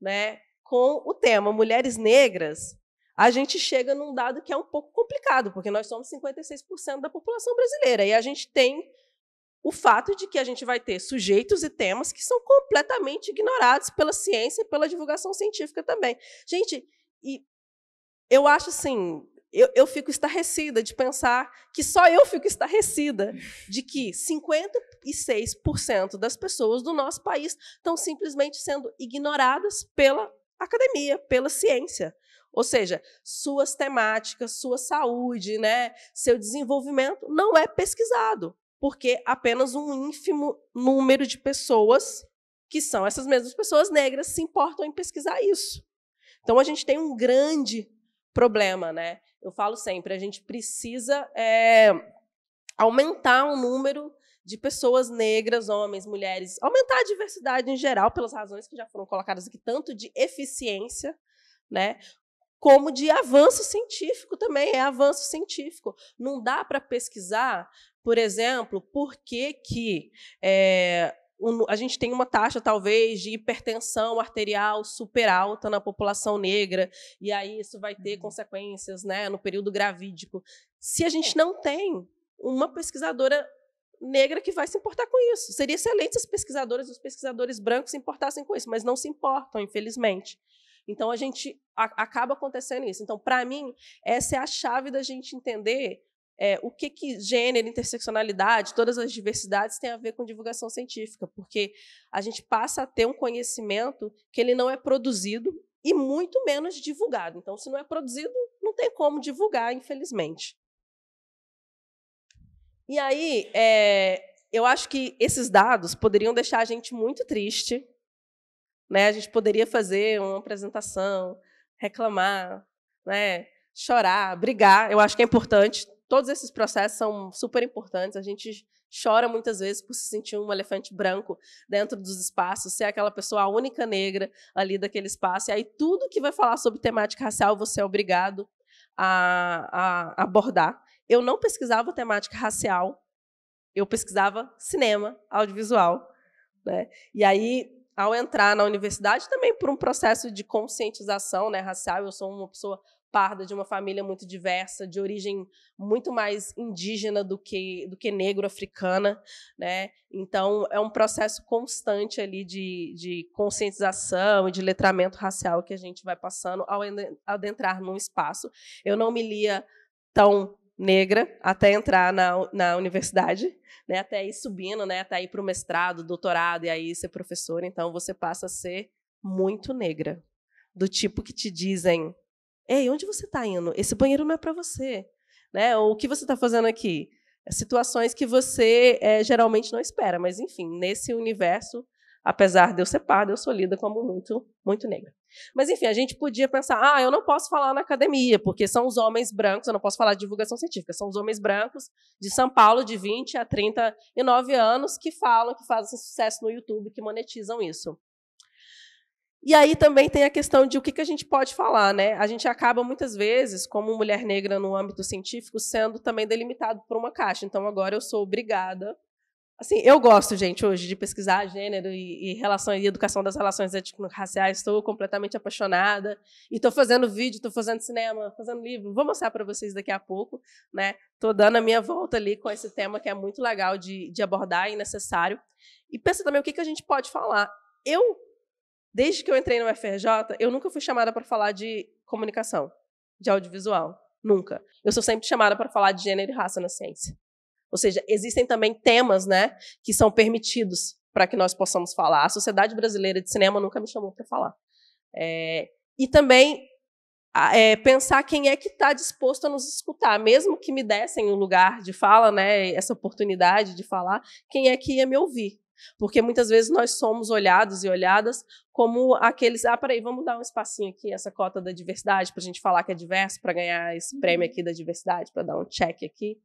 né, com o tema mulheres negras, a gente chega num dado que é um pouco complicado, porque nós somos 56% da população brasileira e a gente tem o fato de que a gente vai ter sujeitos e temas que são completamente ignorados pela ciência e pela divulgação científica também. Gente, e eu acho assim, eu, eu, fico estarrecida de pensar que só eu fico estarrecida de que 56% das pessoas do nosso país estão simplesmente sendo ignoradas pela academia, pela ciência. Ou seja, suas temáticas, sua saúde, né, seu desenvolvimento não é pesquisado porque apenas um ínfimo número de pessoas, que são essas mesmas pessoas negras, se importam em pesquisar isso. Então a gente tem um grande problema, né? Eu falo sempre, a gente precisa é, aumentar o número de pessoas negras, homens, mulheres, aumentar a diversidade em geral, pelas razões que já foram colocadas aqui, tanto de eficiência, né? Como de avanço científico também, é avanço científico. Não dá para pesquisar por exemplo, por que, que é, a gente tem uma taxa, talvez, de hipertensão arterial super alta na população negra, e aí isso vai ter uhum. consequências né, no período gravídico. Se a gente é. não tem uma pesquisadora negra que vai se importar com isso. Seria excelente se as pesquisadoras e os pesquisadores brancos se importassem com isso, mas não se importam, infelizmente. Então a gente a, acaba acontecendo isso. Então, para mim, essa é a chave da gente entender é, o que, que gênero, interseccionalidade, todas as diversidades têm a ver com divulgação científica, porque a gente passa a ter um conhecimento que ele não é produzido e muito menos divulgado. Então, se não é produzido, não tem como divulgar, infelizmente. E aí, é, eu acho que esses dados poderiam deixar a gente muito triste. Né? A gente poderia fazer uma apresentação, reclamar, né? chorar, brigar. Eu acho que é importante todos esses processos são super importantes. A gente chora muitas vezes por se sentir um elefante branco dentro dos espaços, ser aquela pessoa a única negra ali daquele espaço. E aí tudo que vai falar sobre temática racial você é obrigado a, a abordar. Eu não pesquisava temática racial, eu pesquisava cinema, audiovisual. Né? E aí, ao entrar na universidade, também por um processo de conscientização né, racial, eu sou uma pessoa parda, de uma família muito diversa, de origem muito mais indígena do que, do que negro, africana, né? Então, é um processo constante ali de, de conscientização e de letramento racial que a gente vai passando ao adentrar num espaço. Eu não me lia tão negra até entrar na, na universidade, né? Até ir subindo, né? Até ir para o mestrado, doutorado e aí ser professora. Então, você passa a ser muito negra, do tipo que te dizem Ei, onde você está indo? Esse banheiro não é para você. Né? Ou o que você está fazendo aqui? Situações que você é, geralmente não espera, mas enfim, nesse universo, apesar de eu ser parda, eu sou lida como muito, muito negra. Mas enfim, a gente podia pensar, ah, eu não posso falar na academia, porque são os homens brancos, eu não posso falar de divulgação científica, são os homens brancos de São Paulo de 20 a 39 anos que falam, que fazem sucesso no YouTube, que monetizam isso. E aí também tem a questão de o que, que a gente pode falar, né? A gente acaba muitas vezes, como mulher negra no âmbito científico, sendo também delimitado por uma caixa. Então agora eu sou obrigada. Assim, eu gosto, gente, hoje de pesquisar gênero e, e relação e educação das relações étnico-raciais. Estou completamente apaixonada e estou fazendo vídeo, estou fazendo cinema, fazendo livro. Vou mostrar para vocês daqui a pouco, né? Estou dando a minha volta ali com esse tema que é muito legal de, de abordar e necessário. E pensa também o que, que a gente pode falar. Eu Desde que eu entrei no UFRJ, eu nunca fui chamada para falar de comunicação, de audiovisual. Nunca. Eu sou sempre chamada para falar de gênero e raça na ciência. Ou seja, existem também temas né, que são permitidos para que nós possamos falar. A Sociedade Brasileira de Cinema nunca me chamou para falar. É, e também é, pensar quem é que está disposto a nos escutar, mesmo que me dessem um lugar de fala, né, essa oportunidade de falar, quem é que ia me ouvir. Porque muitas vezes nós somos olhados e olhadas como aqueles. Ah, peraí, vamos dar um espacinho aqui, essa cota da diversidade, para a gente falar que é diverso, para ganhar esse uhum. prêmio aqui da diversidade, para dar um check aqui.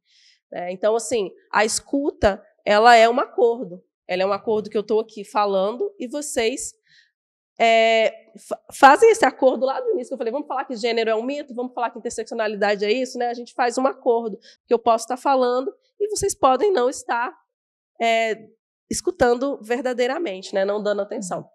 É, então, assim, a escuta, ela é um acordo. Ela é um acordo que eu estou aqui falando e vocês é, fazem esse acordo lá do início. que Eu falei, vamos falar que gênero é um mito, vamos falar que interseccionalidade é isso, né? A gente faz um acordo que eu posso estar falando e vocês podem não estar é, escutando verdadeiramente, né? Não dando atenção.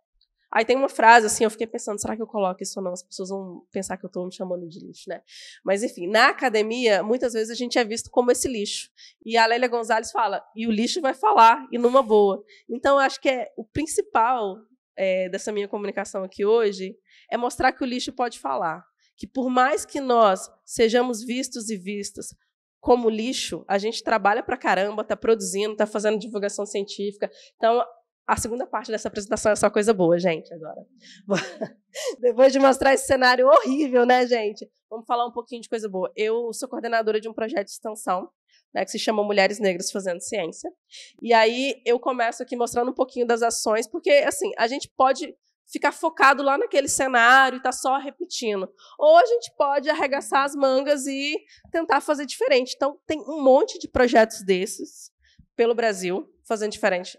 Aí tem uma frase assim, eu fiquei pensando, será que eu coloco isso ou não? As pessoas vão pensar que eu estou me chamando de lixo, né? Mas enfim, na academia, muitas vezes a gente é visto como esse lixo. E a Lélia Gonzalez fala, e o lixo vai falar, e numa boa. Então, eu acho que é o principal é, dessa minha comunicação aqui hoje é mostrar que o lixo pode falar. Que por mais que nós sejamos vistos e vistas como lixo, a gente trabalha para caramba, está produzindo, está fazendo divulgação científica. Então, a segunda parte dessa apresentação é só coisa boa, gente, agora. Depois de mostrar esse cenário horrível, né, gente? Vamos falar um pouquinho de coisa boa. Eu sou coordenadora de um projeto de extensão, né, que se chama Mulheres Negras Fazendo Ciência. E aí eu começo aqui mostrando um pouquinho das ações, porque, assim, a gente pode ficar focado lá naquele cenário e tá só repetindo. Ou a gente pode arregaçar as mangas e tentar fazer diferente. Então, tem um monte de projetos desses pelo Brasil fazendo diferente.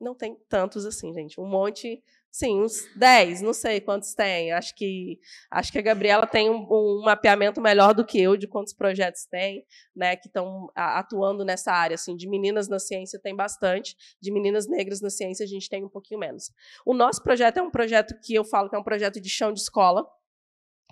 Não tem tantos assim, gente. Um monte sim, uns 10, não sei quantos tem. Acho que acho que a Gabriela tem um, um mapeamento melhor do que eu de quantos projetos tem, né, que estão atuando nessa área assim, de meninas na ciência tem bastante, de meninas negras na ciência a gente tem um pouquinho menos. O nosso projeto é um projeto que eu falo que é um projeto de chão de escola,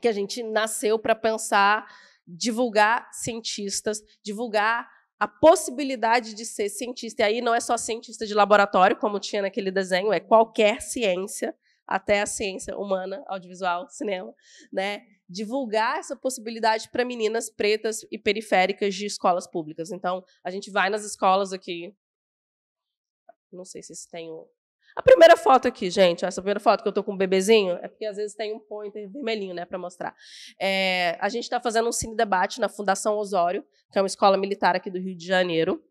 que a gente nasceu para pensar divulgar cientistas, divulgar a possibilidade de ser cientista, e aí não é só cientista de laboratório, como tinha naquele desenho, é qualquer ciência, até a ciência humana, audiovisual, cinema, né? Divulgar essa possibilidade para meninas pretas e periféricas de escolas públicas. Então, a gente vai nas escolas aqui. Não sei se tem o a primeira foto aqui, gente, essa primeira foto que eu tô com um bebezinho, é porque às vezes tem um pointer vermelhinho, né, para mostrar. É, a gente está fazendo um cine debate na Fundação Osório, que é uma escola militar aqui do Rio de Janeiro,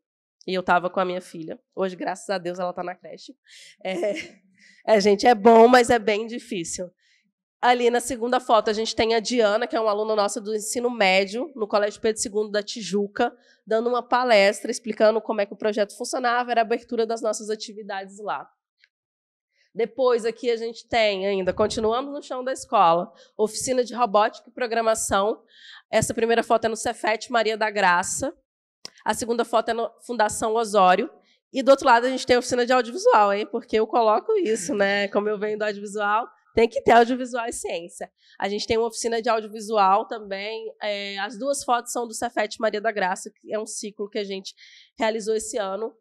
e eu estava com a minha filha. Hoje, graças a Deus, ela está na creche. É, é, gente, é bom, mas é bem difícil. Ali na segunda foto, a gente tem a Diana, que é um aluno nosso do ensino médio, no Colégio Pedro II da Tijuca, dando uma palestra explicando como é que o projeto funcionava, era a abertura das nossas atividades lá. Depois aqui a gente tem ainda, continuamos no chão da escola, oficina de robótica e programação. Essa primeira foto é no Cefet Maria da Graça. A segunda foto é na Fundação Osório. E do outro lado a gente tem a oficina de audiovisual, hein? porque eu coloco isso, né? Como eu venho do audiovisual, tem que ter audiovisual e ciência. A gente tem uma oficina de audiovisual também. É, as duas fotos são do Cefet Maria da Graça, que é um ciclo que a gente realizou esse ano.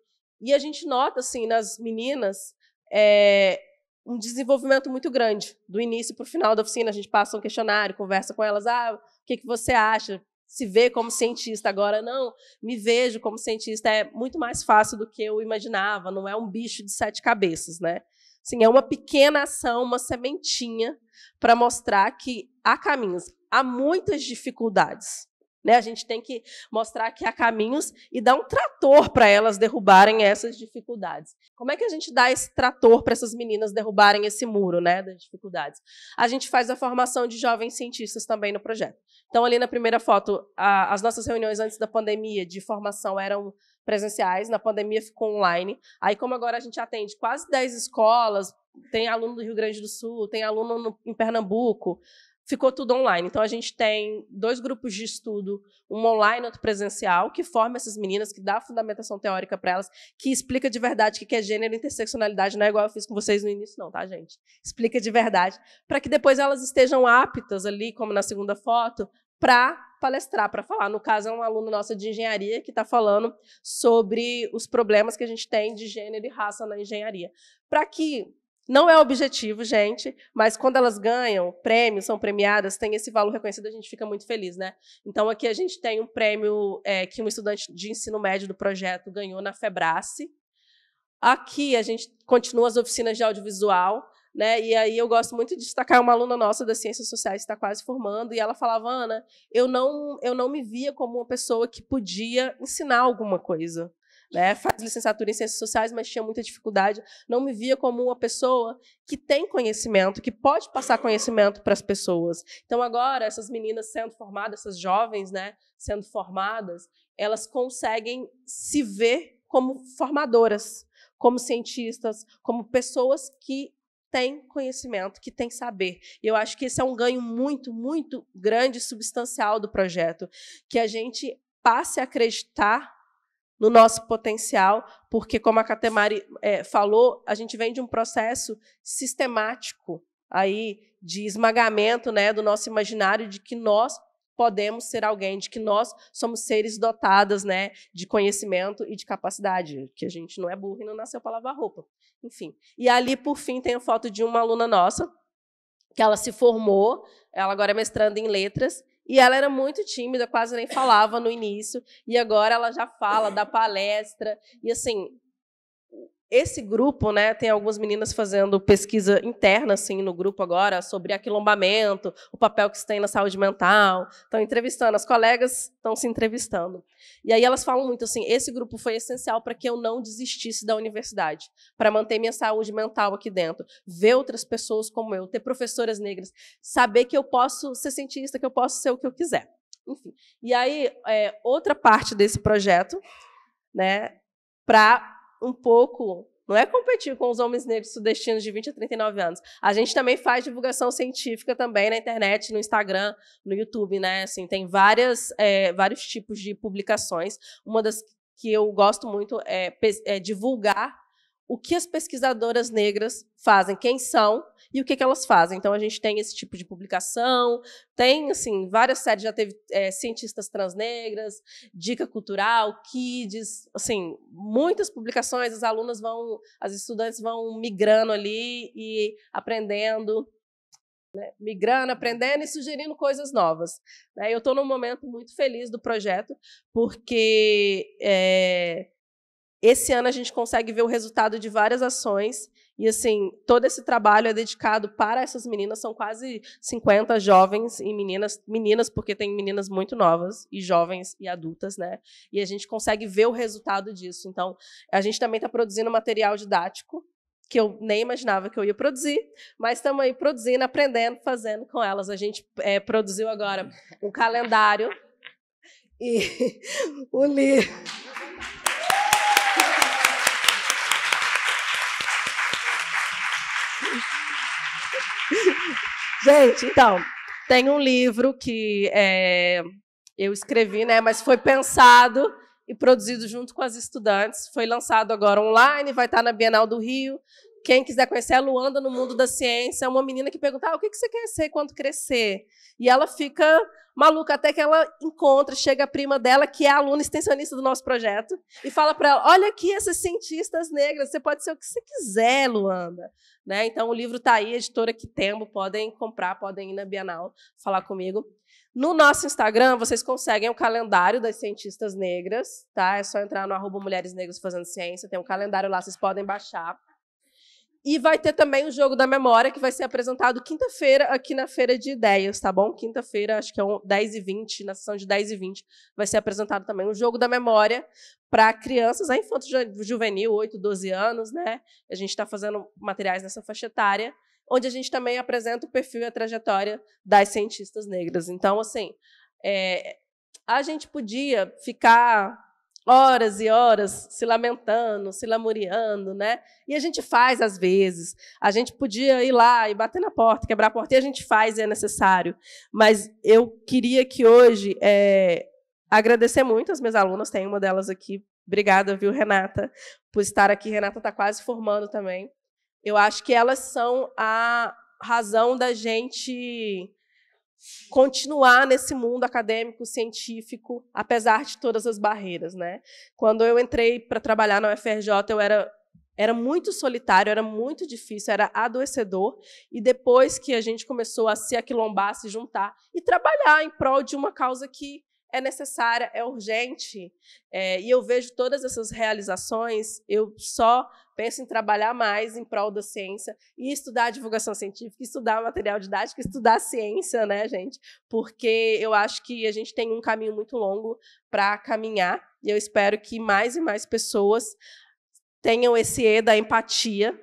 E a gente nota, assim, nas meninas, é, um desenvolvimento muito grande, do início para o final da oficina. A gente passa um questionário, conversa com elas, ah, o que, que você acha? Se vê como cientista agora, não, me vejo como cientista, é muito mais fácil do que eu imaginava, não é um bicho de sete cabeças, né? sim é uma pequena ação, uma sementinha para mostrar que há caminhos, há muitas dificuldades, né? A gente tem que mostrar que há caminhos e dar um trator para elas derrubarem essas dificuldades. Como é que a gente dá esse trator para essas meninas derrubarem esse muro né, das dificuldades? A gente faz a formação de jovens cientistas também no projeto. Então, ali na primeira foto, a, as nossas reuniões antes da pandemia de formação eram presenciais, na pandemia ficou online. Aí, como agora a gente atende quase 10 escolas, tem aluno do Rio Grande do Sul, tem aluno no, em Pernambuco, ficou tudo online. Então a gente tem dois grupos de estudo, um online e outro presencial, que forma essas meninas, que dá fundamentação teórica para elas, que explica de verdade o que é gênero e interseccionalidade, não é igual eu fiz com vocês no início não, tá, gente? Explica de verdade, para que depois elas estejam aptas ali, como na segunda foto, para palestrar, para falar. No caso, é um aluno nosso de engenharia que está falando sobre os problemas que a gente tem de gênero e raça na engenharia. Para que não é objetivo, gente, mas quando elas ganham prêmios, são premiadas, tem esse valor reconhecido, a gente fica muito feliz, né? Então aqui a gente tem um prêmio é, que um estudante de ensino médio do projeto ganhou na Febrace. Aqui a gente continua as oficinas de audiovisual, né? E aí eu gosto muito de destacar uma aluna nossa das ciências sociais que está quase formando e ela falava, Ana, eu não, eu não me via como uma pessoa que podia ensinar alguma coisa né? Faz licenciatura em ciências sociais, mas tinha muita dificuldade. Não me via como uma pessoa que tem conhecimento, que pode passar conhecimento para as pessoas. Então agora essas meninas sendo formadas, essas jovens, né, sendo formadas, elas conseguem se ver como formadoras, como cientistas, como pessoas que tem conhecimento, que tem saber. E eu acho que esse é um ganho muito, muito grande, substancial do projeto, que a gente passe a acreditar no nosso potencial, porque, como a Catemari é, falou, a gente vem de um processo sistemático aí de esmagamento né, do nosso imaginário de que nós podemos ser alguém, de que nós somos seres dotadas né, de conhecimento e de capacidade, que a gente não é burro e não nasceu para lavar roupa. Enfim. E ali, por fim, tem a foto de uma aluna nossa, que ela se formou, ela agora é mestrando em letras, e ela era muito tímida, quase nem falava no início. E agora ela já fala, dá palestra. E assim, esse grupo, né, tem algumas meninas fazendo pesquisa interna, assim, no grupo agora, sobre aquilombamento, o papel que isso tem na saúde mental. Estão entrevistando, as colegas estão se entrevistando. E aí elas falam muito assim: esse grupo foi essencial para que eu não desistisse da universidade, para manter minha saúde mental aqui dentro, ver outras pessoas como eu, ter professoras negras, saber que eu posso ser cientista, que eu posso ser o que eu quiser. Enfim. E aí, é, outra parte desse projeto, né, para um pouco. Não é competir com os homens negros sudestinos de 20 a 39 anos. A gente também faz divulgação científica também na internet, no Instagram, no YouTube, né? Assim, tem várias, é, vários tipos de publicações. Uma das que eu gosto muito é, é divulgar o que as pesquisadoras negras fazem, quem são e o que, que elas fazem. Então, a gente tem esse tipo de publicação, tem assim várias séries, já teve é, cientistas transnegras, Dica Cultural, Kids, assim, muitas publicações, as alunas vão, as estudantes vão migrando ali e aprendendo, né, migrando, aprendendo e sugerindo coisas novas. Né? Eu estou num momento muito feliz do projeto, porque... É, esse ano a gente consegue ver o resultado de várias ações e assim, todo esse trabalho é dedicado para essas meninas, são quase 50 jovens e meninas, meninas porque tem meninas muito novas e jovens e adultas, né? E a gente consegue ver o resultado disso. Então, a gente também está produzindo material didático que eu nem imaginava que eu ia produzir, mas estamos aí produzindo, aprendendo, fazendo com elas. A gente é, produziu agora um calendário e o livro Gente, então, tem um livro que é, eu escrevi, né? Mas foi pensado e produzido junto com as estudantes. Foi lançado agora online, vai estar na Bienal do Rio, quem quiser conhecer a Luanda no mundo da ciência, é uma menina que pergunta: ah, o que você quer ser quando crescer? E ela fica maluca até que ela encontra, chega a prima dela, que é aluna extensionista do nosso projeto, e fala para ela: olha aqui essas cientistas negras, você pode ser o que você quiser, Luanda. Né? Então o livro está aí, editora temo, podem comprar, podem ir na Bienal falar comigo. No nosso Instagram, vocês conseguem o calendário das cientistas negras, tá? É só entrar no arroba Mulheres Negras Fazendo Ciência, tem um calendário lá, vocês podem baixar. E vai ter também o jogo da memória, que vai ser apresentado quinta-feira aqui na Feira de Ideias, tá bom? Quinta-feira, acho que é um 10h20, na sessão de 10h20, vai ser apresentado também o jogo da memória para crianças, a né? infanto juvenil, 8, 12 anos, né? A gente está fazendo materiais nessa faixa etária, onde a gente também apresenta o perfil e a trajetória das cientistas negras. Então, assim, é, a gente podia ficar horas e horas se lamentando, se lamuriando, né? E a gente faz às vezes. A gente podia ir lá e bater na porta, quebrar a porta, e a gente faz e é necessário. Mas eu queria que hoje é, agradecer muito as minhas alunas, tem uma delas aqui. Obrigada, viu, Renata, por estar aqui. Renata está quase formando também. Eu acho que elas são a razão da gente continuar nesse mundo acadêmico, científico, apesar de todas as barreiras, né? Quando eu entrei para trabalhar na UFRJ, eu era era muito solitário, era muito difícil, era adoecedor. E depois que a gente começou a se aquilombar, se juntar e trabalhar em prol de uma causa que é necessária, é urgente. É, e eu vejo todas essas realizações, eu só penso em trabalhar mais em prol da ciência e estudar divulgação científica, estudar material didático, estudar ciência, né, gente? Porque eu acho que a gente tem um caminho muito longo para caminhar e eu espero que mais e mais pessoas tenham esse E da empatia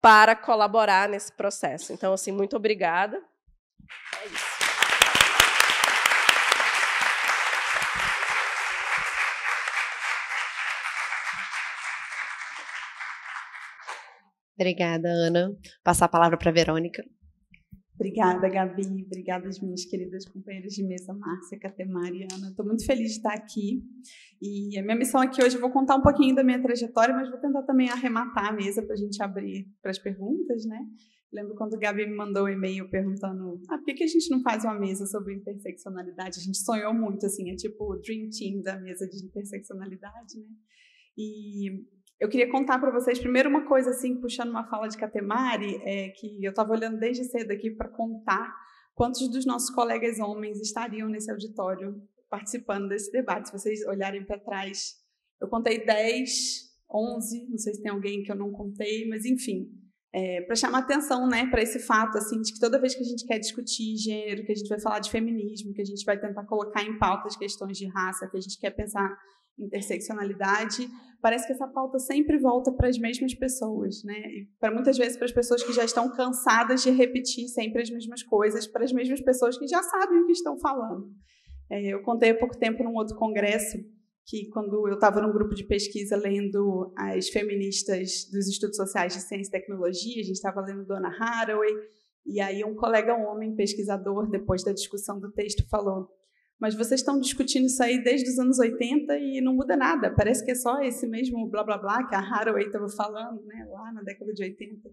para colaborar nesse processo. Então, assim, muito obrigada. É isso.
Obrigada, Ana. Passar a palavra para a Verônica. Obrigada,
Gabi. Obrigada às minhas queridas companheiras de mesa, Márcia, Catemar e Ana. Estou muito feliz de estar aqui. E a minha missão aqui hoje, eu vou contar um pouquinho da minha trajetória, mas vou tentar também arrematar a mesa para a gente abrir para as perguntas, né? Lembro quando o Gabi me mandou um e-mail perguntando ah, por que, a gente não faz uma mesa sobre interseccionalidade? A gente sonhou muito, assim, é tipo o dream team da mesa de interseccionalidade, né? E eu queria contar para vocês primeiro uma coisa assim, puxando uma fala de Catemari, é que eu estava olhando desde cedo aqui para contar quantos dos nossos colegas homens estariam nesse auditório participando desse debate. Se vocês olharem para trás, eu contei 10, 11, não sei se tem alguém que eu não contei, mas enfim, é, para chamar atenção, né, para esse fato assim de que toda vez que a gente quer discutir gênero, que a gente vai falar de feminismo, que a gente vai tentar colocar em pauta as questões de raça, que a gente quer pensar interseccionalidade, parece que essa pauta sempre volta para as mesmas pessoas, né? Para muitas vezes para as pessoas que já estão cansadas de repetir sempre as mesmas coisas, para as mesmas pessoas que já sabem o que estão falando. É, eu contei há pouco tempo num outro congresso que quando eu estava num grupo de pesquisa lendo as feministas dos estudos sociais de ciência e tecnologia, a gente estava lendo Donna Haraway, e aí um colega um homem pesquisador, depois da discussão do texto, falou mas vocês estão discutindo isso aí desde os anos 80 e não muda nada. Parece que é só esse mesmo blá blá blá que a Haraway estava falando, né, lá na década de 80.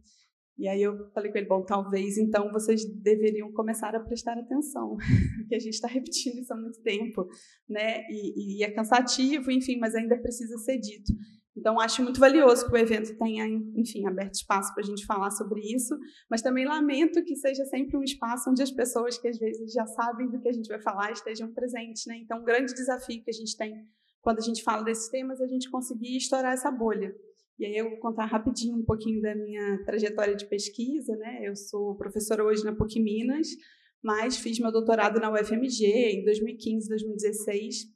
E aí eu falei com ele, bom, talvez então vocês deveriam começar a prestar atenção, porque a gente está repetindo isso há muito tempo, né? E, e é cansativo, enfim, mas ainda precisa ser dito. Então, acho muito valioso que o evento tenha, enfim, aberto espaço para a gente falar sobre isso, mas também lamento que seja sempre um espaço onde as pessoas que às vezes já sabem do que a gente vai falar estejam presentes, né? Então, um grande desafio que a gente tem quando a gente fala desses temas é a gente conseguir estourar essa bolha. E aí eu vou contar rapidinho um pouquinho da minha trajetória de pesquisa, né? Eu sou professora hoje na PUC Minas, mas fiz meu doutorado na UFMG em 2015, 2016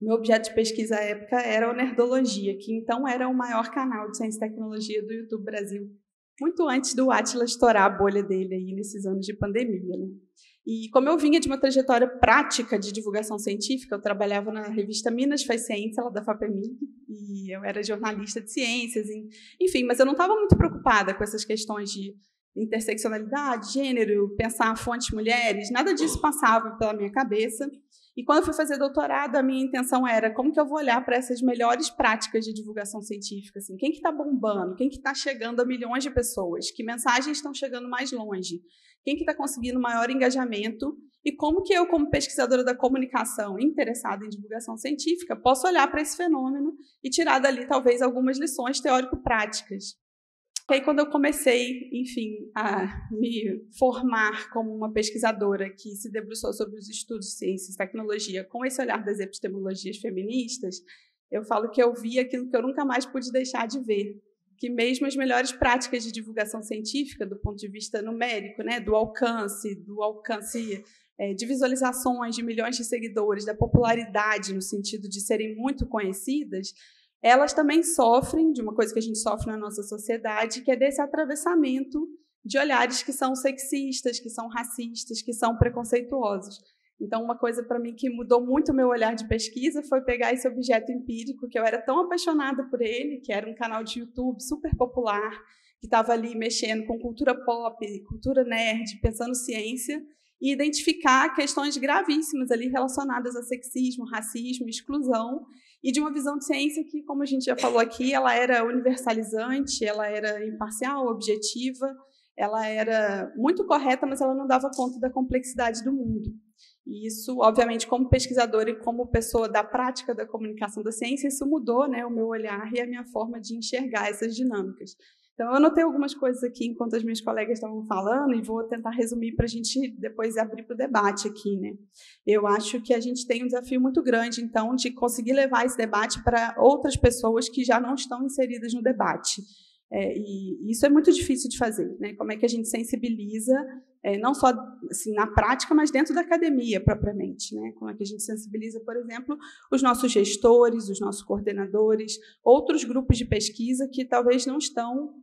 meu objeto de pesquisa à época era o Nerdologia, que então era o maior canal de ciência e tecnologia do YouTube Brasil, muito antes do Atlas estourar a bolha dele aí nesses anos de pandemia. Né? E como eu vinha de uma trajetória prática de divulgação científica, eu trabalhava na revista Minas Faz Ciência, lá da FAPEMIG, e eu era jornalista de ciências, enfim, mas eu não estava muito preocupada com essas questões de interseccionalidade, gênero, pensar fontes mulheres, nada disso passava pela minha cabeça. E quando eu fui fazer doutorado, a minha intenção era como que eu vou olhar para essas melhores práticas de divulgação científica, assim, quem que está bombando, quem que está chegando a milhões de pessoas, que mensagens estão chegando mais longe, quem que está conseguindo maior engajamento e como que eu, como pesquisadora da comunicação interessada em divulgação científica, posso olhar para esse fenômeno e tirar dali talvez algumas lições teórico-práticas. E Aí quando eu comecei, enfim, a me formar como uma pesquisadora que se debruçou sobre os estudos de ciências e tecnologia com esse olhar das epistemologias feministas, eu falo que eu vi aquilo que eu nunca mais pude deixar de ver, que mesmo as melhores práticas de divulgação científica, do ponto de vista numérico, né, do alcance, do alcance é, de visualizações de milhões de seguidores, da popularidade no sentido de serem muito conhecidas, elas também sofrem de uma coisa que a gente sofre na nossa sociedade, que é desse atravessamento de olhares que são sexistas, que são racistas, que são preconceituosos. Então, uma coisa para mim que mudou muito o meu olhar de pesquisa foi pegar esse objeto empírico, que eu era tão apaixonada por ele, que era um canal de YouTube super popular, que estava ali mexendo com cultura pop, cultura nerd, pensando ciência, e identificar questões gravíssimas ali relacionadas a sexismo, racismo, exclusão, e de uma visão de ciência que, como a gente já falou aqui, ela era universalizante, ela era imparcial, objetiva, ela era muito correta, mas ela não dava conta da complexidade do mundo. E isso, obviamente, como pesquisadora e como pessoa da prática da comunicação da ciência, isso mudou né, o meu olhar e a minha forma de enxergar essas dinâmicas. Então, eu anotei algumas coisas aqui enquanto as minhas colegas estavam falando e vou tentar resumir para a gente depois abrir para o debate aqui. Né? Eu acho que a gente tem um desafio muito grande, então, de conseguir levar esse debate para outras pessoas que já não estão inseridas no debate. É, e isso é muito difícil de fazer, né? Como é que a gente sensibiliza, é, não só assim, na prática, mas dentro da academia propriamente, né? Como é que a gente sensibiliza, por exemplo, os nossos gestores, os nossos coordenadores, outros grupos de pesquisa que talvez não estão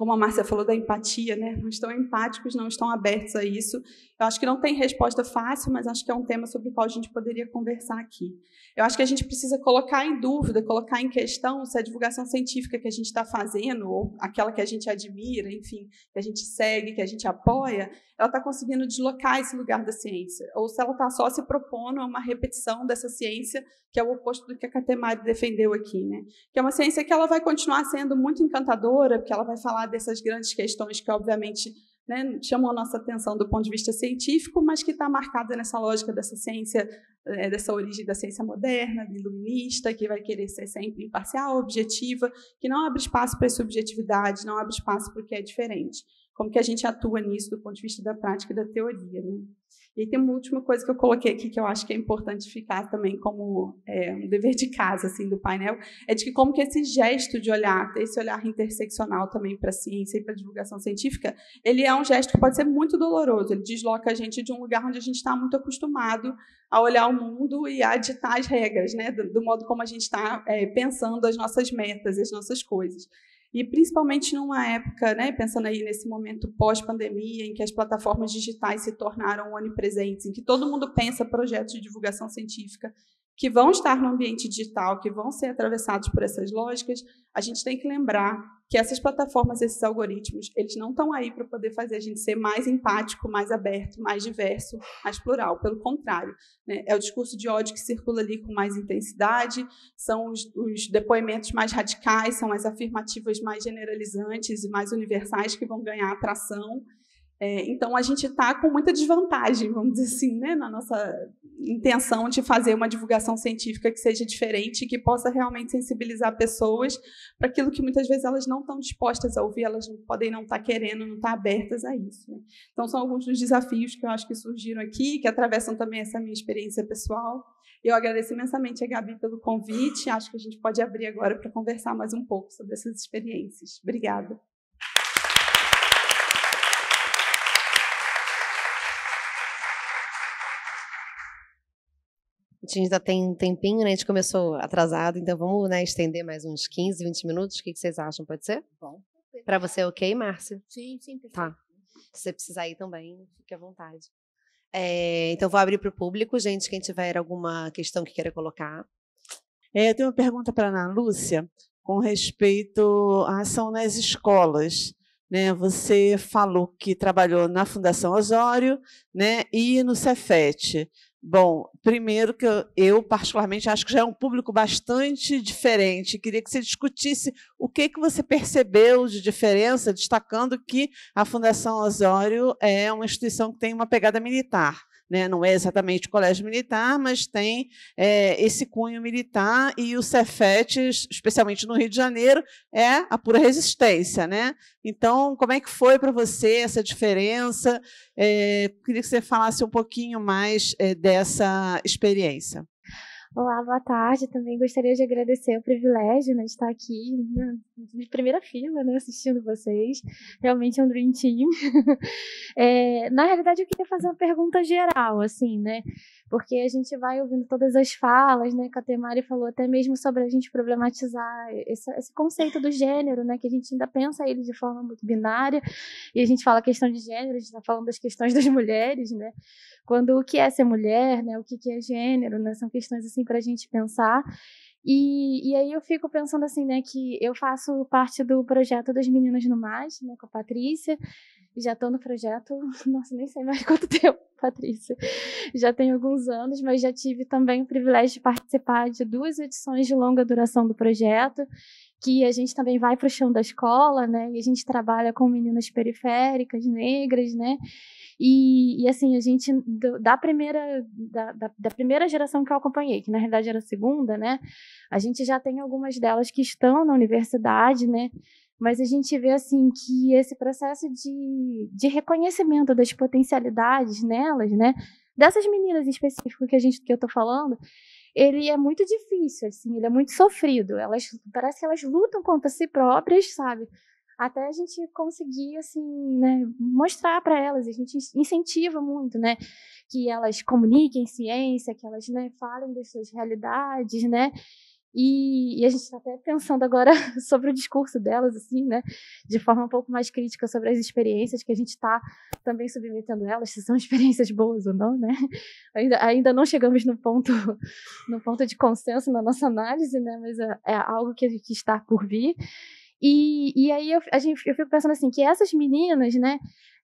como a Márcia falou da empatia, né? não estão empáticos, não estão abertos a isso. Eu acho que não tem resposta fácil, mas acho que é um tema sobre o qual a gente poderia conversar aqui. Eu acho que a gente precisa colocar em dúvida, colocar em questão se a divulgação científica que a gente está fazendo, ou aquela que a gente admira, enfim, que a gente segue, que a gente apoia, ela está conseguindo deslocar esse lugar da ciência, ou se ela está só se propondo a uma repetição dessa ciência, que é o oposto do que a Catemari defendeu aqui, né? que é uma ciência que ela vai continuar sendo muito encantadora, porque ela vai falar dessas grandes questões que, obviamente, né, chamam a nossa atenção do ponto de vista científico, mas que está marcada nessa lógica dessa ciência, é, dessa origem da ciência moderna, iluminista, que vai querer ser sempre imparcial, objetiva, que não abre espaço para a subjetividade, não abre espaço para o que é diferente. Como que a gente atua nisso do ponto de vista da prática e da teoria? Né? E tem uma última coisa que eu coloquei aqui que eu acho que é importante ficar também como é, um dever de casa assim do painel é de que como que esse gesto de olhar, esse olhar interseccional também para a ciência e para a divulgação científica, ele é um gesto que pode ser muito doloroso. Ele desloca a gente de um lugar onde a gente está muito acostumado a olhar o mundo e a ditar as regras, né, do, do modo como a gente está é, pensando as nossas metas, as nossas coisas. E principalmente numa época, né, pensando aí nesse momento pós-pandemia, em que as plataformas digitais se tornaram onipresentes, em que todo mundo pensa projetos de divulgação científica que vão estar no ambiente digital, que vão ser atravessados por essas lógicas, a gente tem que lembrar que essas plataformas, esses algoritmos, eles não estão aí para poder fazer a gente ser mais empático, mais aberto, mais diverso, mais plural. Pelo contrário, né? é o discurso de ódio que circula ali com mais intensidade, são os, os depoimentos mais radicais, são as afirmativas mais generalizantes e mais universais que vão ganhar atração. É, então, a gente está com muita desvantagem, vamos dizer assim, né, na nossa intenção de fazer uma divulgação científica que seja diferente e que possa realmente sensibilizar pessoas para aquilo que muitas vezes elas não estão dispostas a ouvir, elas podem não estar tá querendo, não estar tá abertas a isso. Né? Então, são alguns dos desafios que eu acho que surgiram aqui, que atravessam também essa minha experiência pessoal. Eu agradeço imensamente a Gabi pelo convite. Acho que a gente pode abrir agora para conversar mais um pouco sobre essas experiências. Obrigada.
A gente ainda tem um tempinho, né? A gente começou atrasado, então vamos né, estender mais uns 15, 20 minutos. O que, vocês acham? Pode ser? Bom. Para você, é ok, Márcia? Sim, sim, perfeito. Tá. Se você precisar ir também, fique à vontade. É, então, vou abrir para o público, gente, quem tiver alguma questão que queira colocar.
É, eu tenho uma pergunta para a Ana Lúcia com respeito à ação nas escolas. Né? Você falou que trabalhou na Fundação Osório né? e no Cefet. Bom, primeiro que eu, eu, particularmente acho que já é um público bastante diferente. Queria que você discutisse o que que você percebeu de diferença, destacando que a Fundação Osório é uma instituição que tem uma pegada militar né? não é exatamente colégio militar, mas tem é, esse cunho militar e o Cefet, especialmente no Rio de Janeiro, é a pura resistência. Né? Então, como é que foi para você essa diferença? É, queria que você falasse um pouquinho mais é, dessa experiência.
Olá, boa tarde. Também gostaria de agradecer o privilégio né, de estar aqui na de primeira fila, né, assistindo vocês. Realmente é um dream team. É, na realidade, eu queria fazer uma pergunta geral, assim, né? porque a gente vai ouvindo todas as falas, né? Que a Temari falou até mesmo sobre a gente problematizar esse, esse, conceito do gênero, né? Que a gente ainda pensa ele de forma muito binária e a gente fala questão de gênero, a gente está falando das questões das mulheres, né? Quando o que é ser mulher, né? O que, que é gênero, né? São questões assim para a gente pensar. E, e, aí eu fico pensando assim, né, que eu faço parte do projeto das Meninas no Mais, né, com a Patrícia, já estou no projeto, nossa, nem sei mais quanto tempo, Patrícia. Já tem alguns anos, mas já tive também o privilégio de participar de duas edições de longa duração do projeto, que a gente também vai para o chão da escola, né? E a gente trabalha com meninas periféricas, negras, né? E, e assim, a gente, da primeira, da, da, da, primeira geração que eu acompanhei, que na realidade era a segunda, né? A gente já tem algumas delas que estão na universidade, né? mas a gente vê assim que esse processo de, de reconhecimento das potencialidades nelas, né, dessas meninas em específico que a gente que eu tô falando, ele é muito difícil, assim, ele é muito sofrido. Elas parece que elas lutam contra si próprias, sabe? Até a gente conseguir assim, né, mostrar para elas, a gente incentiva muito, né, que elas comuniquem ciência, que elas, né, falem das suas realidades, né? E, e, a gente está até pensando agora sobre o discurso delas, assim, né? De forma um pouco mais crítica sobre as experiências que a gente está também submetendo elas, se são experiências boas ou não, né? Ainda, ainda não chegamos no ponto, no ponto de consenso na nossa análise, né? Mas é, é algo que, que está por vir. E, e aí eu, a gente, eu fico pensando assim, que essas meninas, né?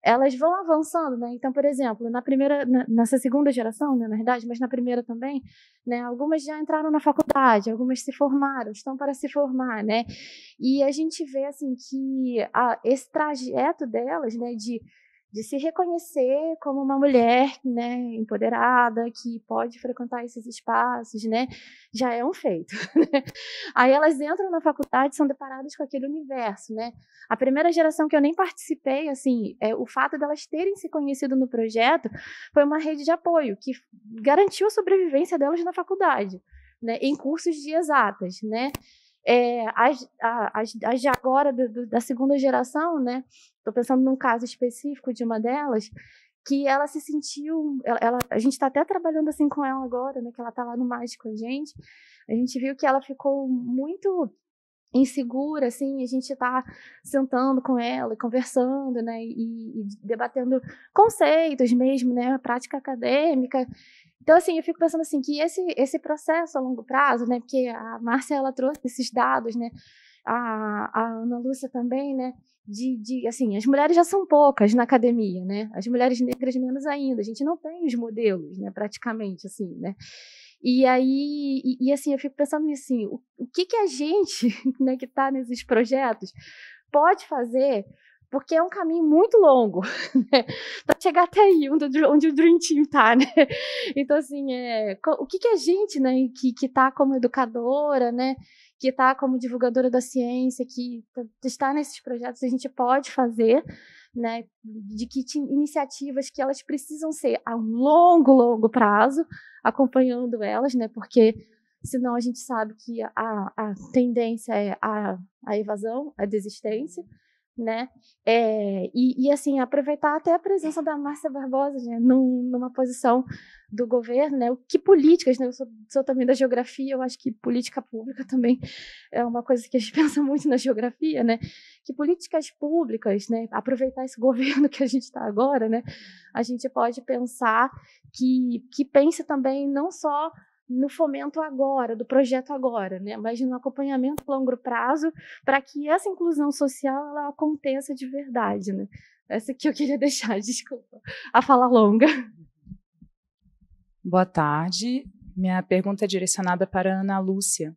elas vão avançando, né? Então, por exemplo, na primeira, nessa segunda geração, né, na verdade, mas na primeira também, né? Algumas já entraram na faculdade, algumas se formaram, estão para se formar, né? E a gente vê assim que a, esse trajeto delas, né, de de se reconhecer como uma mulher, né, empoderada, que pode frequentar esses espaços, né, já é um feito. Né? Aí elas entram na faculdade, são deparadas com aquele universo, né? A primeira geração que eu nem participei, assim, é, o fato delas terem se conhecido no projeto foi uma rede de apoio que garantiu a sobrevivência delas na faculdade, né, em cursos de exatas, né? É, as, as, as, de agora, do, do, da segunda geração, né, Estou pensando num caso específico de uma delas que ela se sentiu, ela, ela a gente está até trabalhando assim com ela agora, né? Que ela está lá no mágico com a gente. A gente viu que ela ficou muito insegura, assim, a gente está sentando com ela e conversando, né, e, e, debatendo conceitos mesmo, né, prática acadêmica. Então, assim, eu fico pensando assim que esse esse processo a longo prazo, né, porque a Márcia ela trouxe esses dados, né, a, a Ana Lúcia também, né, de, de, assim, as mulheres já são poucas na academia, né? As mulheres negras menos ainda. A gente não tem os modelos, né? Praticamente, assim, né? E aí, e, e assim, eu fico pensando nisso, assim, o, o que que a gente, né, que está nesses projetos, pode fazer porque é um caminho muito longo né? para chegar até aí onde, onde, o Dream Team está, né? Então assim, é, o que, que a gente, né, que está como educadora, né, que está como divulgadora da ciência, que tá, está nesses projetos, a gente pode fazer, né? De que iniciativas que elas precisam ser a um longo, longo prazo, acompanhando elas, né? Porque senão a gente sabe que a, a tendência é a, a evasão, a desistência né? É, e, e, assim, aproveitar até a presença da Márcia Barbosa né, Num, numa posição do governo, né? O que políticas, né? Eu sou, sou, também da geografia, eu acho que política pública também é uma coisa que a gente pensa muito na geografia, né? Que políticas públicas, né? Aproveitar esse governo que a gente está agora, né? A gente pode pensar que, que pense também não só no fomento agora, do projeto agora, né? mas no acompanhamento a longo prazo, para que essa inclusão social ela aconteça de verdade. Né? Essa que eu queria deixar, desculpa, a fala longa. Boa tarde. Minha pergunta é direcionada para a Ana Lúcia.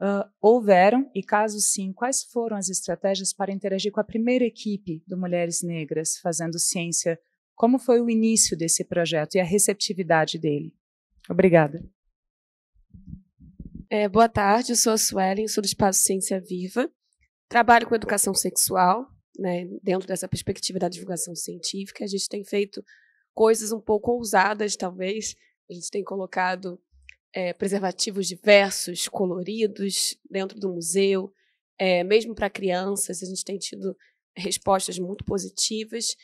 Uh, houveram, e caso sim, quais foram as estratégias para interagir com a primeira equipe do Mulheres Negras fazendo ciência? Como foi o início desse projeto e a receptividade dele? Obrigada. É, boa tarde,
eu sou a Suelen, sou do Espaço Ciência Viva. Trabalho com educação sexual, né, dentro dessa perspectiva da divulgação científica. A gente tem feito coisas um pouco ousadas, talvez. A gente tem colocado é, preservativos diversos, coloridos, dentro do museu. É, mesmo para crianças, a gente tem tido respostas muito positivas.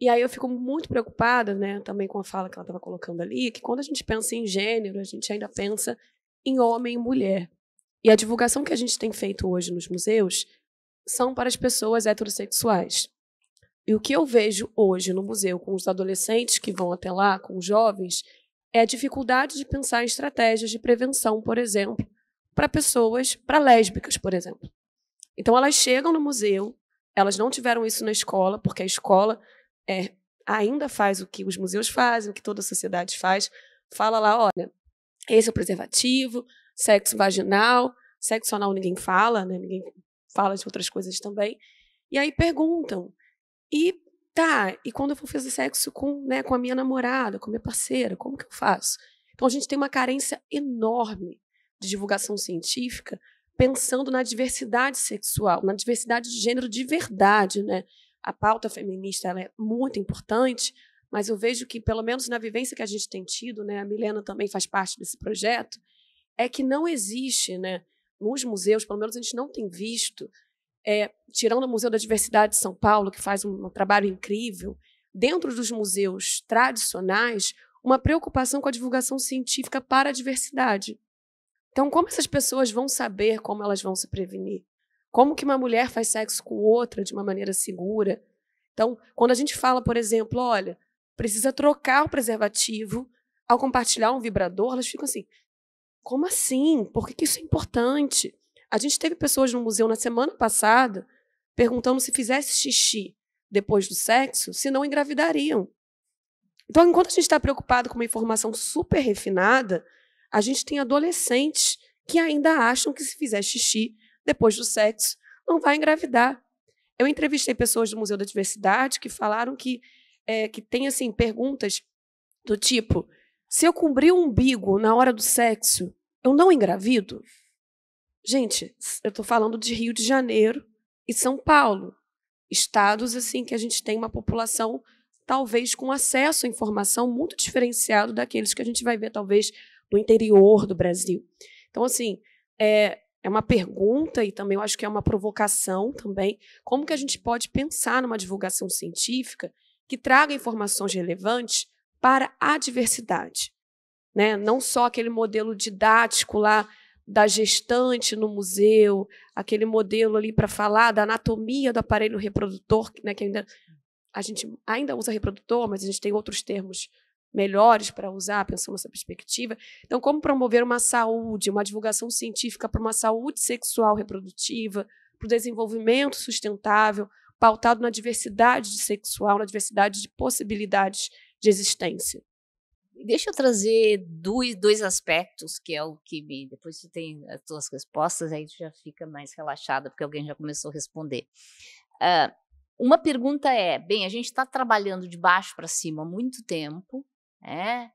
E aí eu fico muito preocupada, né, também com a fala que ela estava colocando ali, que quando a gente pensa em gênero, a gente ainda pensa em homem e mulher. E a divulgação que a gente tem feito hoje nos museus são para as pessoas heterossexuais. E o que eu vejo hoje no museu com os adolescentes que vão até lá, com os jovens, é a dificuldade de pensar em estratégias de prevenção, por exemplo, para pessoas, para lésbicas, por exemplo. Então elas chegam no museu, elas não tiveram isso na escola, porque a escola é, ainda faz o que os museus fazem, o que toda a sociedade faz. Fala lá, olha, esse é o preservativo, sexo vaginal, sexo anal ninguém fala, né? Ninguém fala de outras coisas também. E aí perguntam, e tá, e quando eu for fazer sexo com, né, com a minha namorada, com a minha parceira, como que eu faço? Então a gente tem uma carência enorme de divulgação científica pensando na diversidade sexual, na diversidade de gênero de verdade, né? A pauta feminista é muito importante, mas eu vejo que, pelo menos na vivência que a gente tem tido, né, a Milena também faz parte desse projeto, é que não existe, né, nos museus, pelo menos a gente não tem visto, é, tirando o Museu da Diversidade de São Paulo, que faz um, um trabalho incrível, dentro dos museus tradicionais, uma preocupação com a divulgação científica para a diversidade. Então, como essas pessoas vão saber como elas vão se prevenir? Como que uma mulher faz sexo com outra de uma maneira segura? Então, quando a gente fala, por exemplo, olha, precisa trocar o preservativo. Ao compartilhar um vibrador, elas ficam assim: como assim? Por que, isso é importante? A gente teve pessoas no museu na semana passada perguntando se fizesse xixi depois do sexo, se não engravidariam. Então, enquanto a gente está preocupado com uma informação super refinada, a gente tem adolescentes que ainda acham que se fizer xixi depois do sexo, não vai engravidar. Eu entrevistei pessoas do Museu da Diversidade que falaram que é, que tem assim perguntas do tipo: se eu cobrir o umbigo na hora do sexo, eu não engravido? Gente, eu estou falando de Rio de Janeiro e São Paulo, estados assim que a gente tem uma população talvez com acesso à informação muito diferenciado daqueles que a gente vai ver talvez no interior do Brasil. Então, assim, é, é uma pergunta e também eu acho que é uma provocação também. Como que a gente pode pensar numa divulgação científica que traga informações relevantes para a diversidade. Né? Não só aquele modelo didático lá da gestante no museu, aquele modelo ali para falar da anatomia do aparelho reprodutor, né, que ainda a gente ainda usa reprodutor, mas a gente tem outros termos melhores para usar, pensando nessa perspectiva. Então, como promover uma saúde, uma divulgação científica para uma saúde sexual reprodutiva, para o desenvolvimento sustentável, pautado na diversidade sexual, na diversidade de possibilidades de existência.
Deixa eu trazer dois, dois aspectos, que é o que me. Depois tu tem as tuas respostas, aí tu já fica mais relaxada, porque alguém já começou a responder. Uh, uma pergunta é: bem, a gente está trabalhando de baixo para cima há muito tempo, né?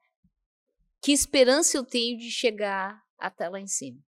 que esperança eu tenho de chegar até lá em cima?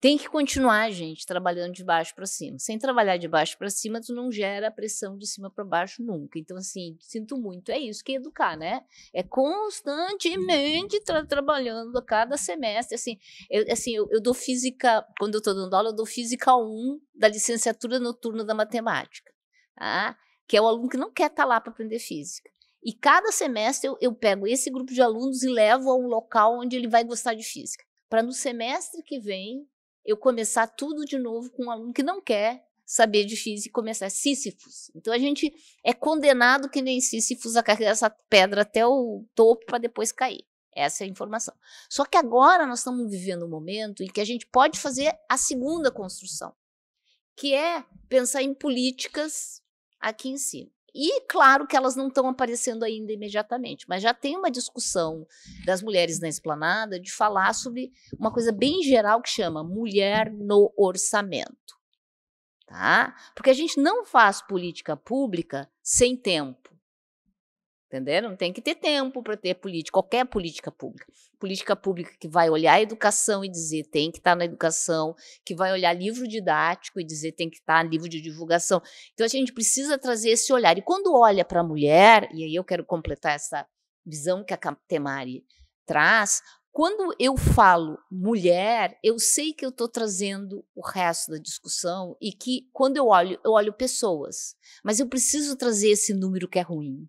Tem que continuar, gente, trabalhando de baixo para cima. Sem trabalhar de baixo para cima, tu não gera pressão de cima para baixo nunca. Então, assim, sinto muito. É isso que é educar, né? É constantemente uhum. tra trabalhando a cada semestre. Assim, eu, assim eu, eu dou física, quando eu estou dando aula, eu dou física 1 da licenciatura noturna da matemática, tá? que é o aluno que não quer estar tá lá para aprender física. E cada semestre eu, eu pego esse grupo de alunos e levo a um local onde ele vai gostar de física para no semestre que vem eu começar tudo de novo com um aluno que não quer saber de física e começar Sísifos. Então a gente é condenado que nem Sísifos a carregar essa pedra até o topo para depois cair. Essa é a informação. Só que agora nós estamos vivendo um momento em que a gente pode fazer a segunda construção, que é pensar em políticas aqui em cima. E claro que elas não estão aparecendo ainda imediatamente, mas já tem uma discussão das mulheres na esplanada de falar sobre uma coisa bem geral que chama mulher no orçamento. Tá? Porque a gente não faz política pública sem tempo. Entenderam? Tem que ter tempo para ter política, qualquer política pública. Política pública que vai olhar a educação e dizer tem que estar tá na educação, que vai olhar livro didático e dizer tem que estar tá livro de divulgação. Então a gente precisa trazer esse olhar. E quando olha para a mulher, e aí eu quero completar essa visão que a Temari traz, quando eu falo mulher, eu sei que eu estou trazendo o resto da discussão e que quando eu olho, eu olho pessoas. Mas eu preciso trazer esse número que é ruim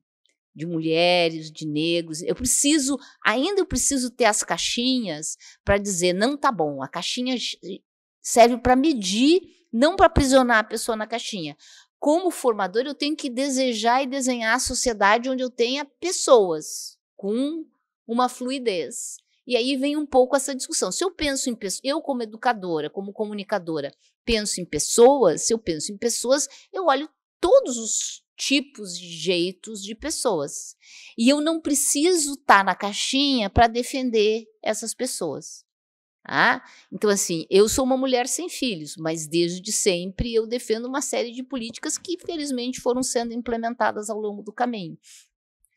de mulheres, de negros. Eu preciso, ainda eu preciso ter as caixinhas para dizer, não tá bom, a caixinha serve para medir, não para aprisionar a pessoa na caixinha. Como formador, eu tenho que desejar e desenhar a sociedade onde eu tenha pessoas com uma fluidez. E aí vem um pouco essa discussão. Se eu penso em pessoas, eu como educadora, como comunicadora, penso em pessoas, se eu penso em pessoas, eu olho todos os tipos de jeitos de pessoas. E eu não preciso estar tá na caixinha para defender essas pessoas. Ah, então, assim, eu sou uma mulher sem filhos, mas desde sempre eu defendo uma série de políticas que, felizmente, foram sendo implementadas ao longo do caminho.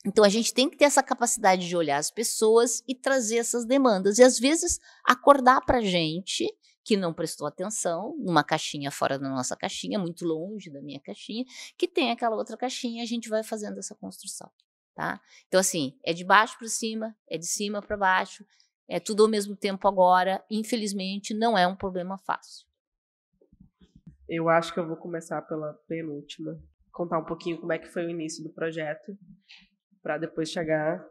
Então, a gente tem que ter essa capacidade de olhar as pessoas e trazer essas demandas. E, às vezes, acordar para a gente que não prestou atenção, numa caixinha fora da nossa caixinha, muito longe da minha caixinha, que tem aquela outra caixinha, a gente vai fazendo essa construção, tá? Então assim, é de baixo para cima, é de cima para baixo, é tudo ao mesmo tempo agora, infelizmente não é um problema fácil.
Eu acho que eu vou começar pela penúltima, contar um pouquinho como é que foi o início do projeto, para depois chegar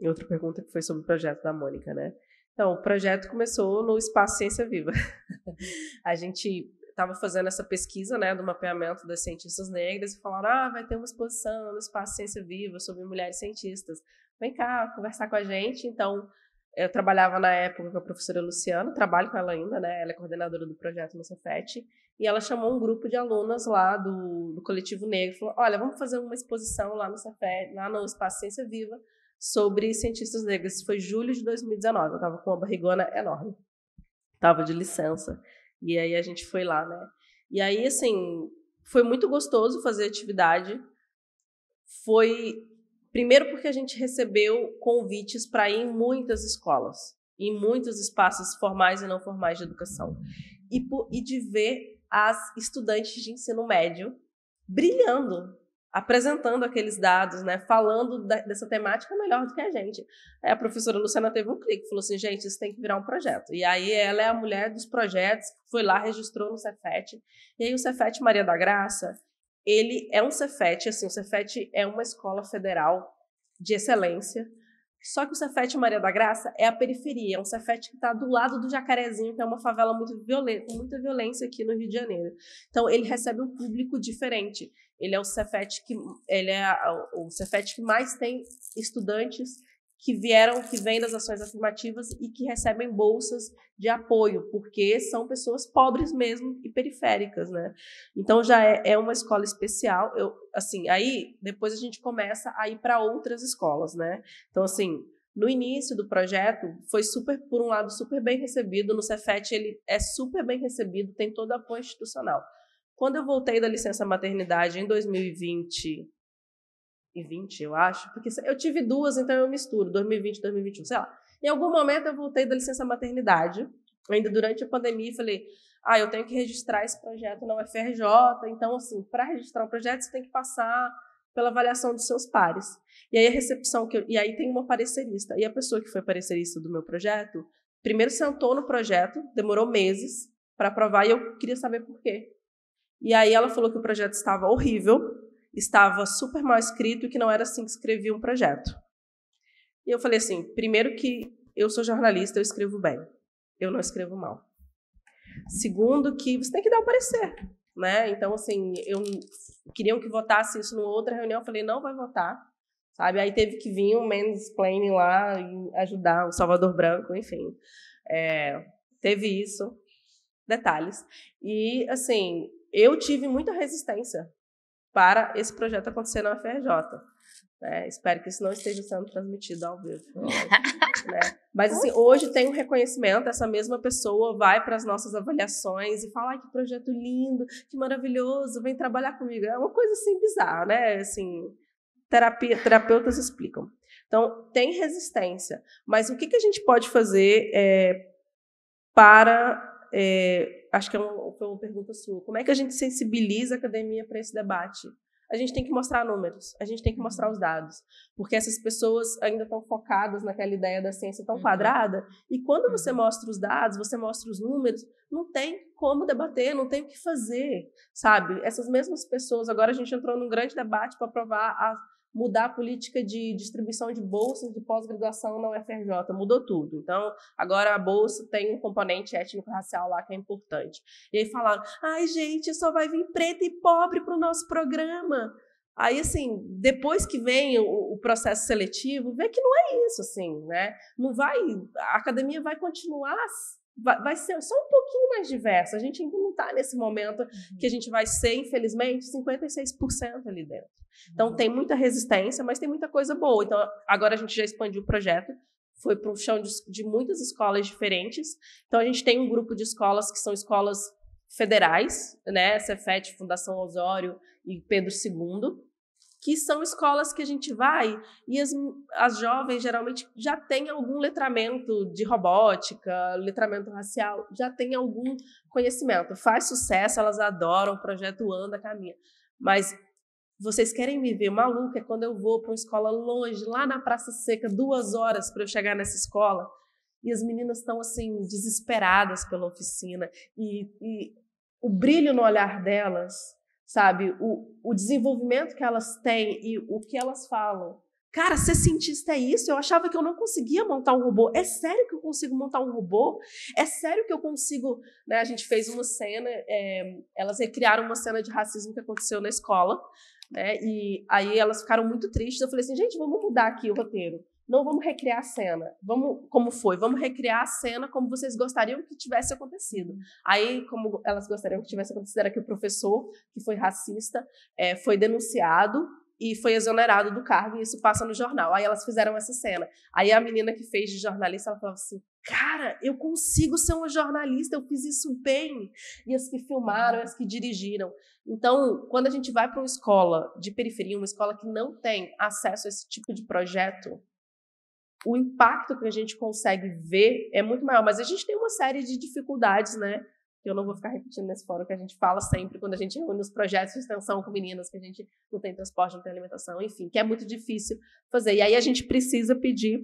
em outra pergunta que foi sobre o projeto da Mônica, né? Então, o projeto começou no Espaço Ciência Viva. a gente estava fazendo essa pesquisa né, do mapeamento das cientistas negras e falaram: ah, vai ter uma exposição no Espaço Ciência Viva sobre mulheres cientistas. Vem cá conversar com a gente. Então, eu trabalhava na época com a professora Luciana, trabalho com ela ainda, né? Ela é coordenadora do projeto no Cefet. E ela chamou um grupo de alunas lá do, do coletivo negro e falou: olha, vamos fazer uma exposição lá no Cefet, lá no Espaço Ciência Viva sobre cientistas negros. Foi julho de 2019, eu estava com uma barrigona enorme. Tava de licença. E aí a gente foi lá, né? E aí, assim, foi muito gostoso fazer atividade. Foi primeiro porque a gente recebeu convites para ir em muitas escolas, em muitos espaços formais e não formais de educação. E, e de ver as estudantes de ensino médio brilhando, apresentando aqueles dados, né, falando da, dessa temática melhor do que a gente. a professora Luciana teve um clique, falou assim, gente, isso tem que virar um projeto. E aí ela é a mulher dos projetos, foi lá, registrou no Cefet. E aí o Cefet Maria da Graça, ele é um Cefet, assim, o Cefet é uma escola federal de excelência, só que o Cefet Maria da Graça é a periferia, é um Cefet que está do lado do Jacarezinho, que é uma favela muito violenta, com muita violência aqui no Rio de Janeiro. Então ele recebe um público diferente ele é o Cefet que ele é o Cefet que mais tem estudantes que vieram, que vêm das ações afirmativas e que recebem bolsas de apoio, porque são pessoas pobres mesmo e periféricas, né? Então já é, é uma escola especial. Eu, assim, aí depois a gente começa a ir para outras escolas, né? Então assim, no início do projeto foi super, por um lado, super bem recebido. No Cefet ele é super bem recebido, tem todo apoio institucional. Quando eu voltei da licença maternidade em 2020, e 20, eu acho, porque eu tive duas, então eu misturo, 2020 e 2021, sei lá. Em algum momento eu voltei da licença maternidade, ainda durante a pandemia, falei: "Ah, eu tenho que registrar esse projeto na UFRJ, então assim, para registrar o projeto você tem que passar pela avaliação dos seus pares". E aí a recepção que eu, e aí tem uma parecerista. E a pessoa que foi parecerista do meu projeto, primeiro sentou no projeto, demorou meses para aprovar e eu queria saber por quê. E aí ela falou que o projeto estava horrível, estava super mal escrito e que não era assim que escrevia um projeto. E eu falei assim: primeiro, que eu sou jornalista, eu escrevo bem, eu não escrevo mal. Segundo, que você tem que dar o um parecer. Né? Então, assim, eu queriam que votasse isso numa outra reunião, eu falei: não vai votar. Sabe? Aí teve que vir um mansplaining lá e ajudar o Salvador Branco, enfim. É, teve isso, detalhes. E, assim, eu tive muita resistência para esse projeto acontecer na UFRJ. Né? Espero que isso não esteja sendo transmitido ao vivo. Né? Mas assim, hoje tem um reconhecimento, essa mesma pessoa vai para as nossas avaliações e fala, que projeto lindo, que maravilhoso, vem trabalhar comigo. É uma coisa assim bizarra, né? Assim, terapia, terapeutas explicam. Então, tem resistência. Mas o que, que a gente pode fazer é, para é, acho que é uma, foi uma pergunta sua. Como é que a gente sensibiliza a academia para esse debate? A gente tem que mostrar números, a gente tem que mostrar uhum. os dados, porque essas pessoas ainda estão focadas naquela ideia da ciência tão uhum. quadrada, e quando uhum. você mostra os dados, você mostra os números, não tem como debater, não tem o que fazer, sabe? Essas mesmas pessoas, agora a gente entrou num grande debate para provar a mudar a política de distribuição de bolsas de pós-graduação na UFRJ, mudou tudo. Então, agora a bolsa tem um componente étnico-racial lá que é importante. E aí falaram: ai, gente, só vai vir preto e pobre para o nosso programa. Aí, assim, depois que vem o, o, processo seletivo, vê que não é isso, assim, né? Não vai. A academia vai continuar vai, vai ser só um pouquinho mais diversa. A gente ainda não está nesse momento uhum. que a gente vai ser, infelizmente, 56% ali dentro. Então uhum. tem muita resistência, mas tem muita coisa boa. Então agora a gente já expandiu o projeto foi para o chão de, de, muitas escolas diferentes. Então, a gente tem um grupo de escolas que são escolas federais, né? Cefet, Fundação Osório e Pedro II que são escolas que a gente vai e as, as jovens geralmente já têm algum letramento de robótica, letramento racial, já tem algum conhecimento. Faz sucesso, elas adoram, o projeto anda, caminha. Mas vocês querem me ver maluca é quando eu vou para uma escola longe, lá na Praça Seca, duas horas para eu chegar nessa escola. E as meninas estão assim, desesperadas pela oficina. E, e o brilho no olhar delas sabe? O, o desenvolvimento que elas têm e o que elas falam. Cara, ser cientista é isso? Eu achava que eu não conseguia montar um robô. É sério que eu consigo montar um robô? É sério que eu consigo. Né? A gente fez uma cena, é, elas recriaram uma cena de racismo que aconteceu na escola, né? E aí elas ficaram muito tristes. Eu falei assim, gente, vamos mudar aqui o roteiro não vamos recriar a cena, vamos como foi, vamos recriar a cena como vocês gostariam que tivesse acontecido. Aí, como elas gostariam que tivesse acontecido, era que o professor, que foi racista, é, foi denunciado e foi exonerado do cargo, e isso passa no jornal. Aí elas fizeram essa cena. Aí a menina que fez de jornalista, ela falou assim, cara, eu consigo ser uma jornalista, eu fiz isso bem. E as que filmaram, as que dirigiram. Então, quando a gente vai para uma escola de periferia, uma escola que não tem acesso a esse tipo de projeto, o impacto que a gente consegue ver é muito maior. Mas a gente tem uma série de dificuldades, né? eu não vou ficar repetindo nesse fórum que a gente fala sempre quando a gente reúne os projetos de extensão com meninas, que a gente não tem transporte, não tem alimentação, enfim, que é muito difícil fazer. E aí a gente precisa pedir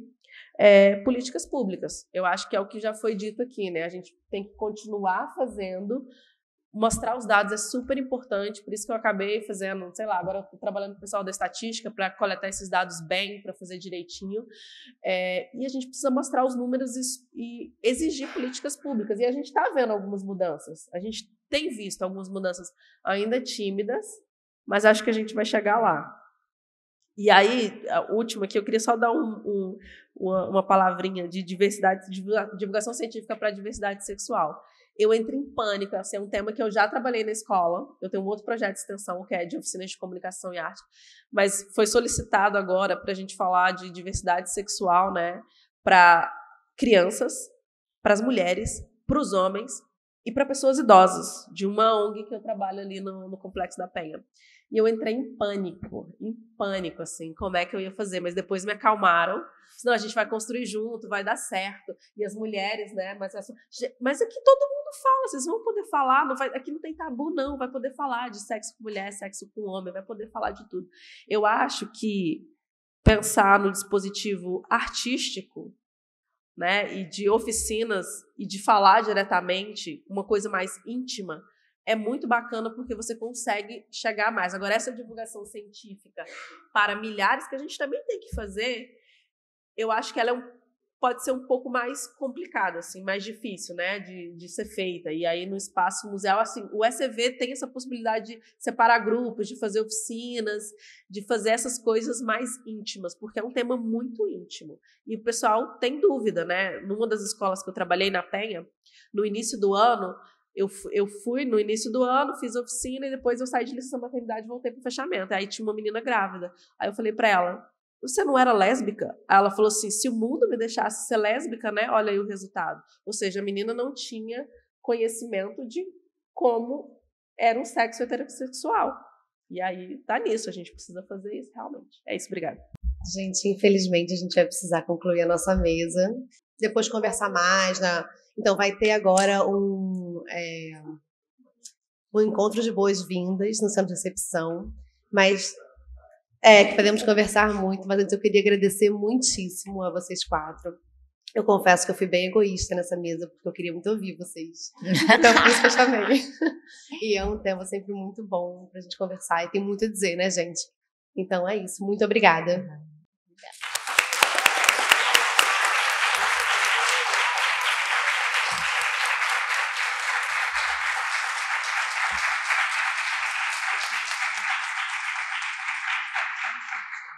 é, políticas públicas. Eu acho que é o que já foi dito aqui, né? A gente tem que continuar fazendo mostrar os dados é super importante, por isso que eu acabei fazendo, sei lá, agora eu estou trabalhando com o pessoal da estatística para coletar esses dados bem, para fazer direitinho. É, e a gente precisa mostrar os números e, e exigir políticas públicas. E a gente está vendo algumas mudanças, a gente tem visto algumas mudanças ainda tímidas, mas acho que a gente vai chegar lá. E aí, a última aqui, eu queria só dar um, um, uma, uma palavrinha de diversidade, divulgação científica para a diversidade sexual eu entro em pânico. Assim, é um tema que eu já trabalhei na escola. Eu tenho um outro projeto de extensão que é de oficinas de comunicação e arte, mas foi solicitado agora para a gente falar de diversidade sexual, né, para crianças, para as mulheres, para os homens e para pessoas idosas de uma ONG que eu trabalho ali no, no Complexo da Penha. E eu entrei em pânico, em pânico, assim, como é que eu ia fazer? Mas depois me acalmaram. Não, a gente vai construir junto, vai dar certo. E as mulheres, né? Mas, é mas aqui é todo mundo fala, vocês vão poder falar, não vai, aqui não tem tabu, não. Vai poder falar de sexo com mulher, sexo com homem, vai poder falar de tudo. Eu acho que pensar no dispositivo artístico, né? E de oficinas, e de falar diretamente, uma coisa mais íntima, é muito bacana porque você consegue chegar mais. Agora, essa divulgação científica para milhares que a gente também tem que fazer, eu acho que ela é um, pode ser um pouco mais complicada, assim, mais difícil, né, de, de ser feita. E aí, no espaço museal, assim, o ECV tem essa possibilidade de separar grupos, de fazer oficinas, de fazer essas coisas mais íntimas, porque é um tema muito íntimo. E o pessoal tem dúvida, né? Numa das escolas que eu trabalhei na Penha, no início do ano, eu, eu fui no início do ano, fiz oficina e depois eu saí de licença maternidade e voltei pro fechamento. Aí tinha uma menina grávida. Aí eu falei para ela: você não era lésbica? Aí ela falou assim: se o mundo me deixasse ser lésbica, né? Olha aí o resultado. Ou seja, a menina não tinha conhecimento de como era um sexo heterossexual. E aí tá nisso,
a gente precisa fazer isso realmente. É isso, obrigada. Gente, infelizmente a gente vai precisar concluir a nossa mesa, depois conversar mais. Na... Então vai ter agora um é, o encontro de boas-vindas no centro de recepção, mas é, que podemos conversar muito, mas antes eu queria agradecer muitíssimo a vocês quatro. Eu confesso que eu fui bem egoísta nessa mesa, porque eu queria muito ouvir vocês. Então, por isso que eu chamei. E é um tema sempre muito bom para a gente conversar e tem muito a dizer, né, gente? Então é isso. Muito obrigada. Obrigada.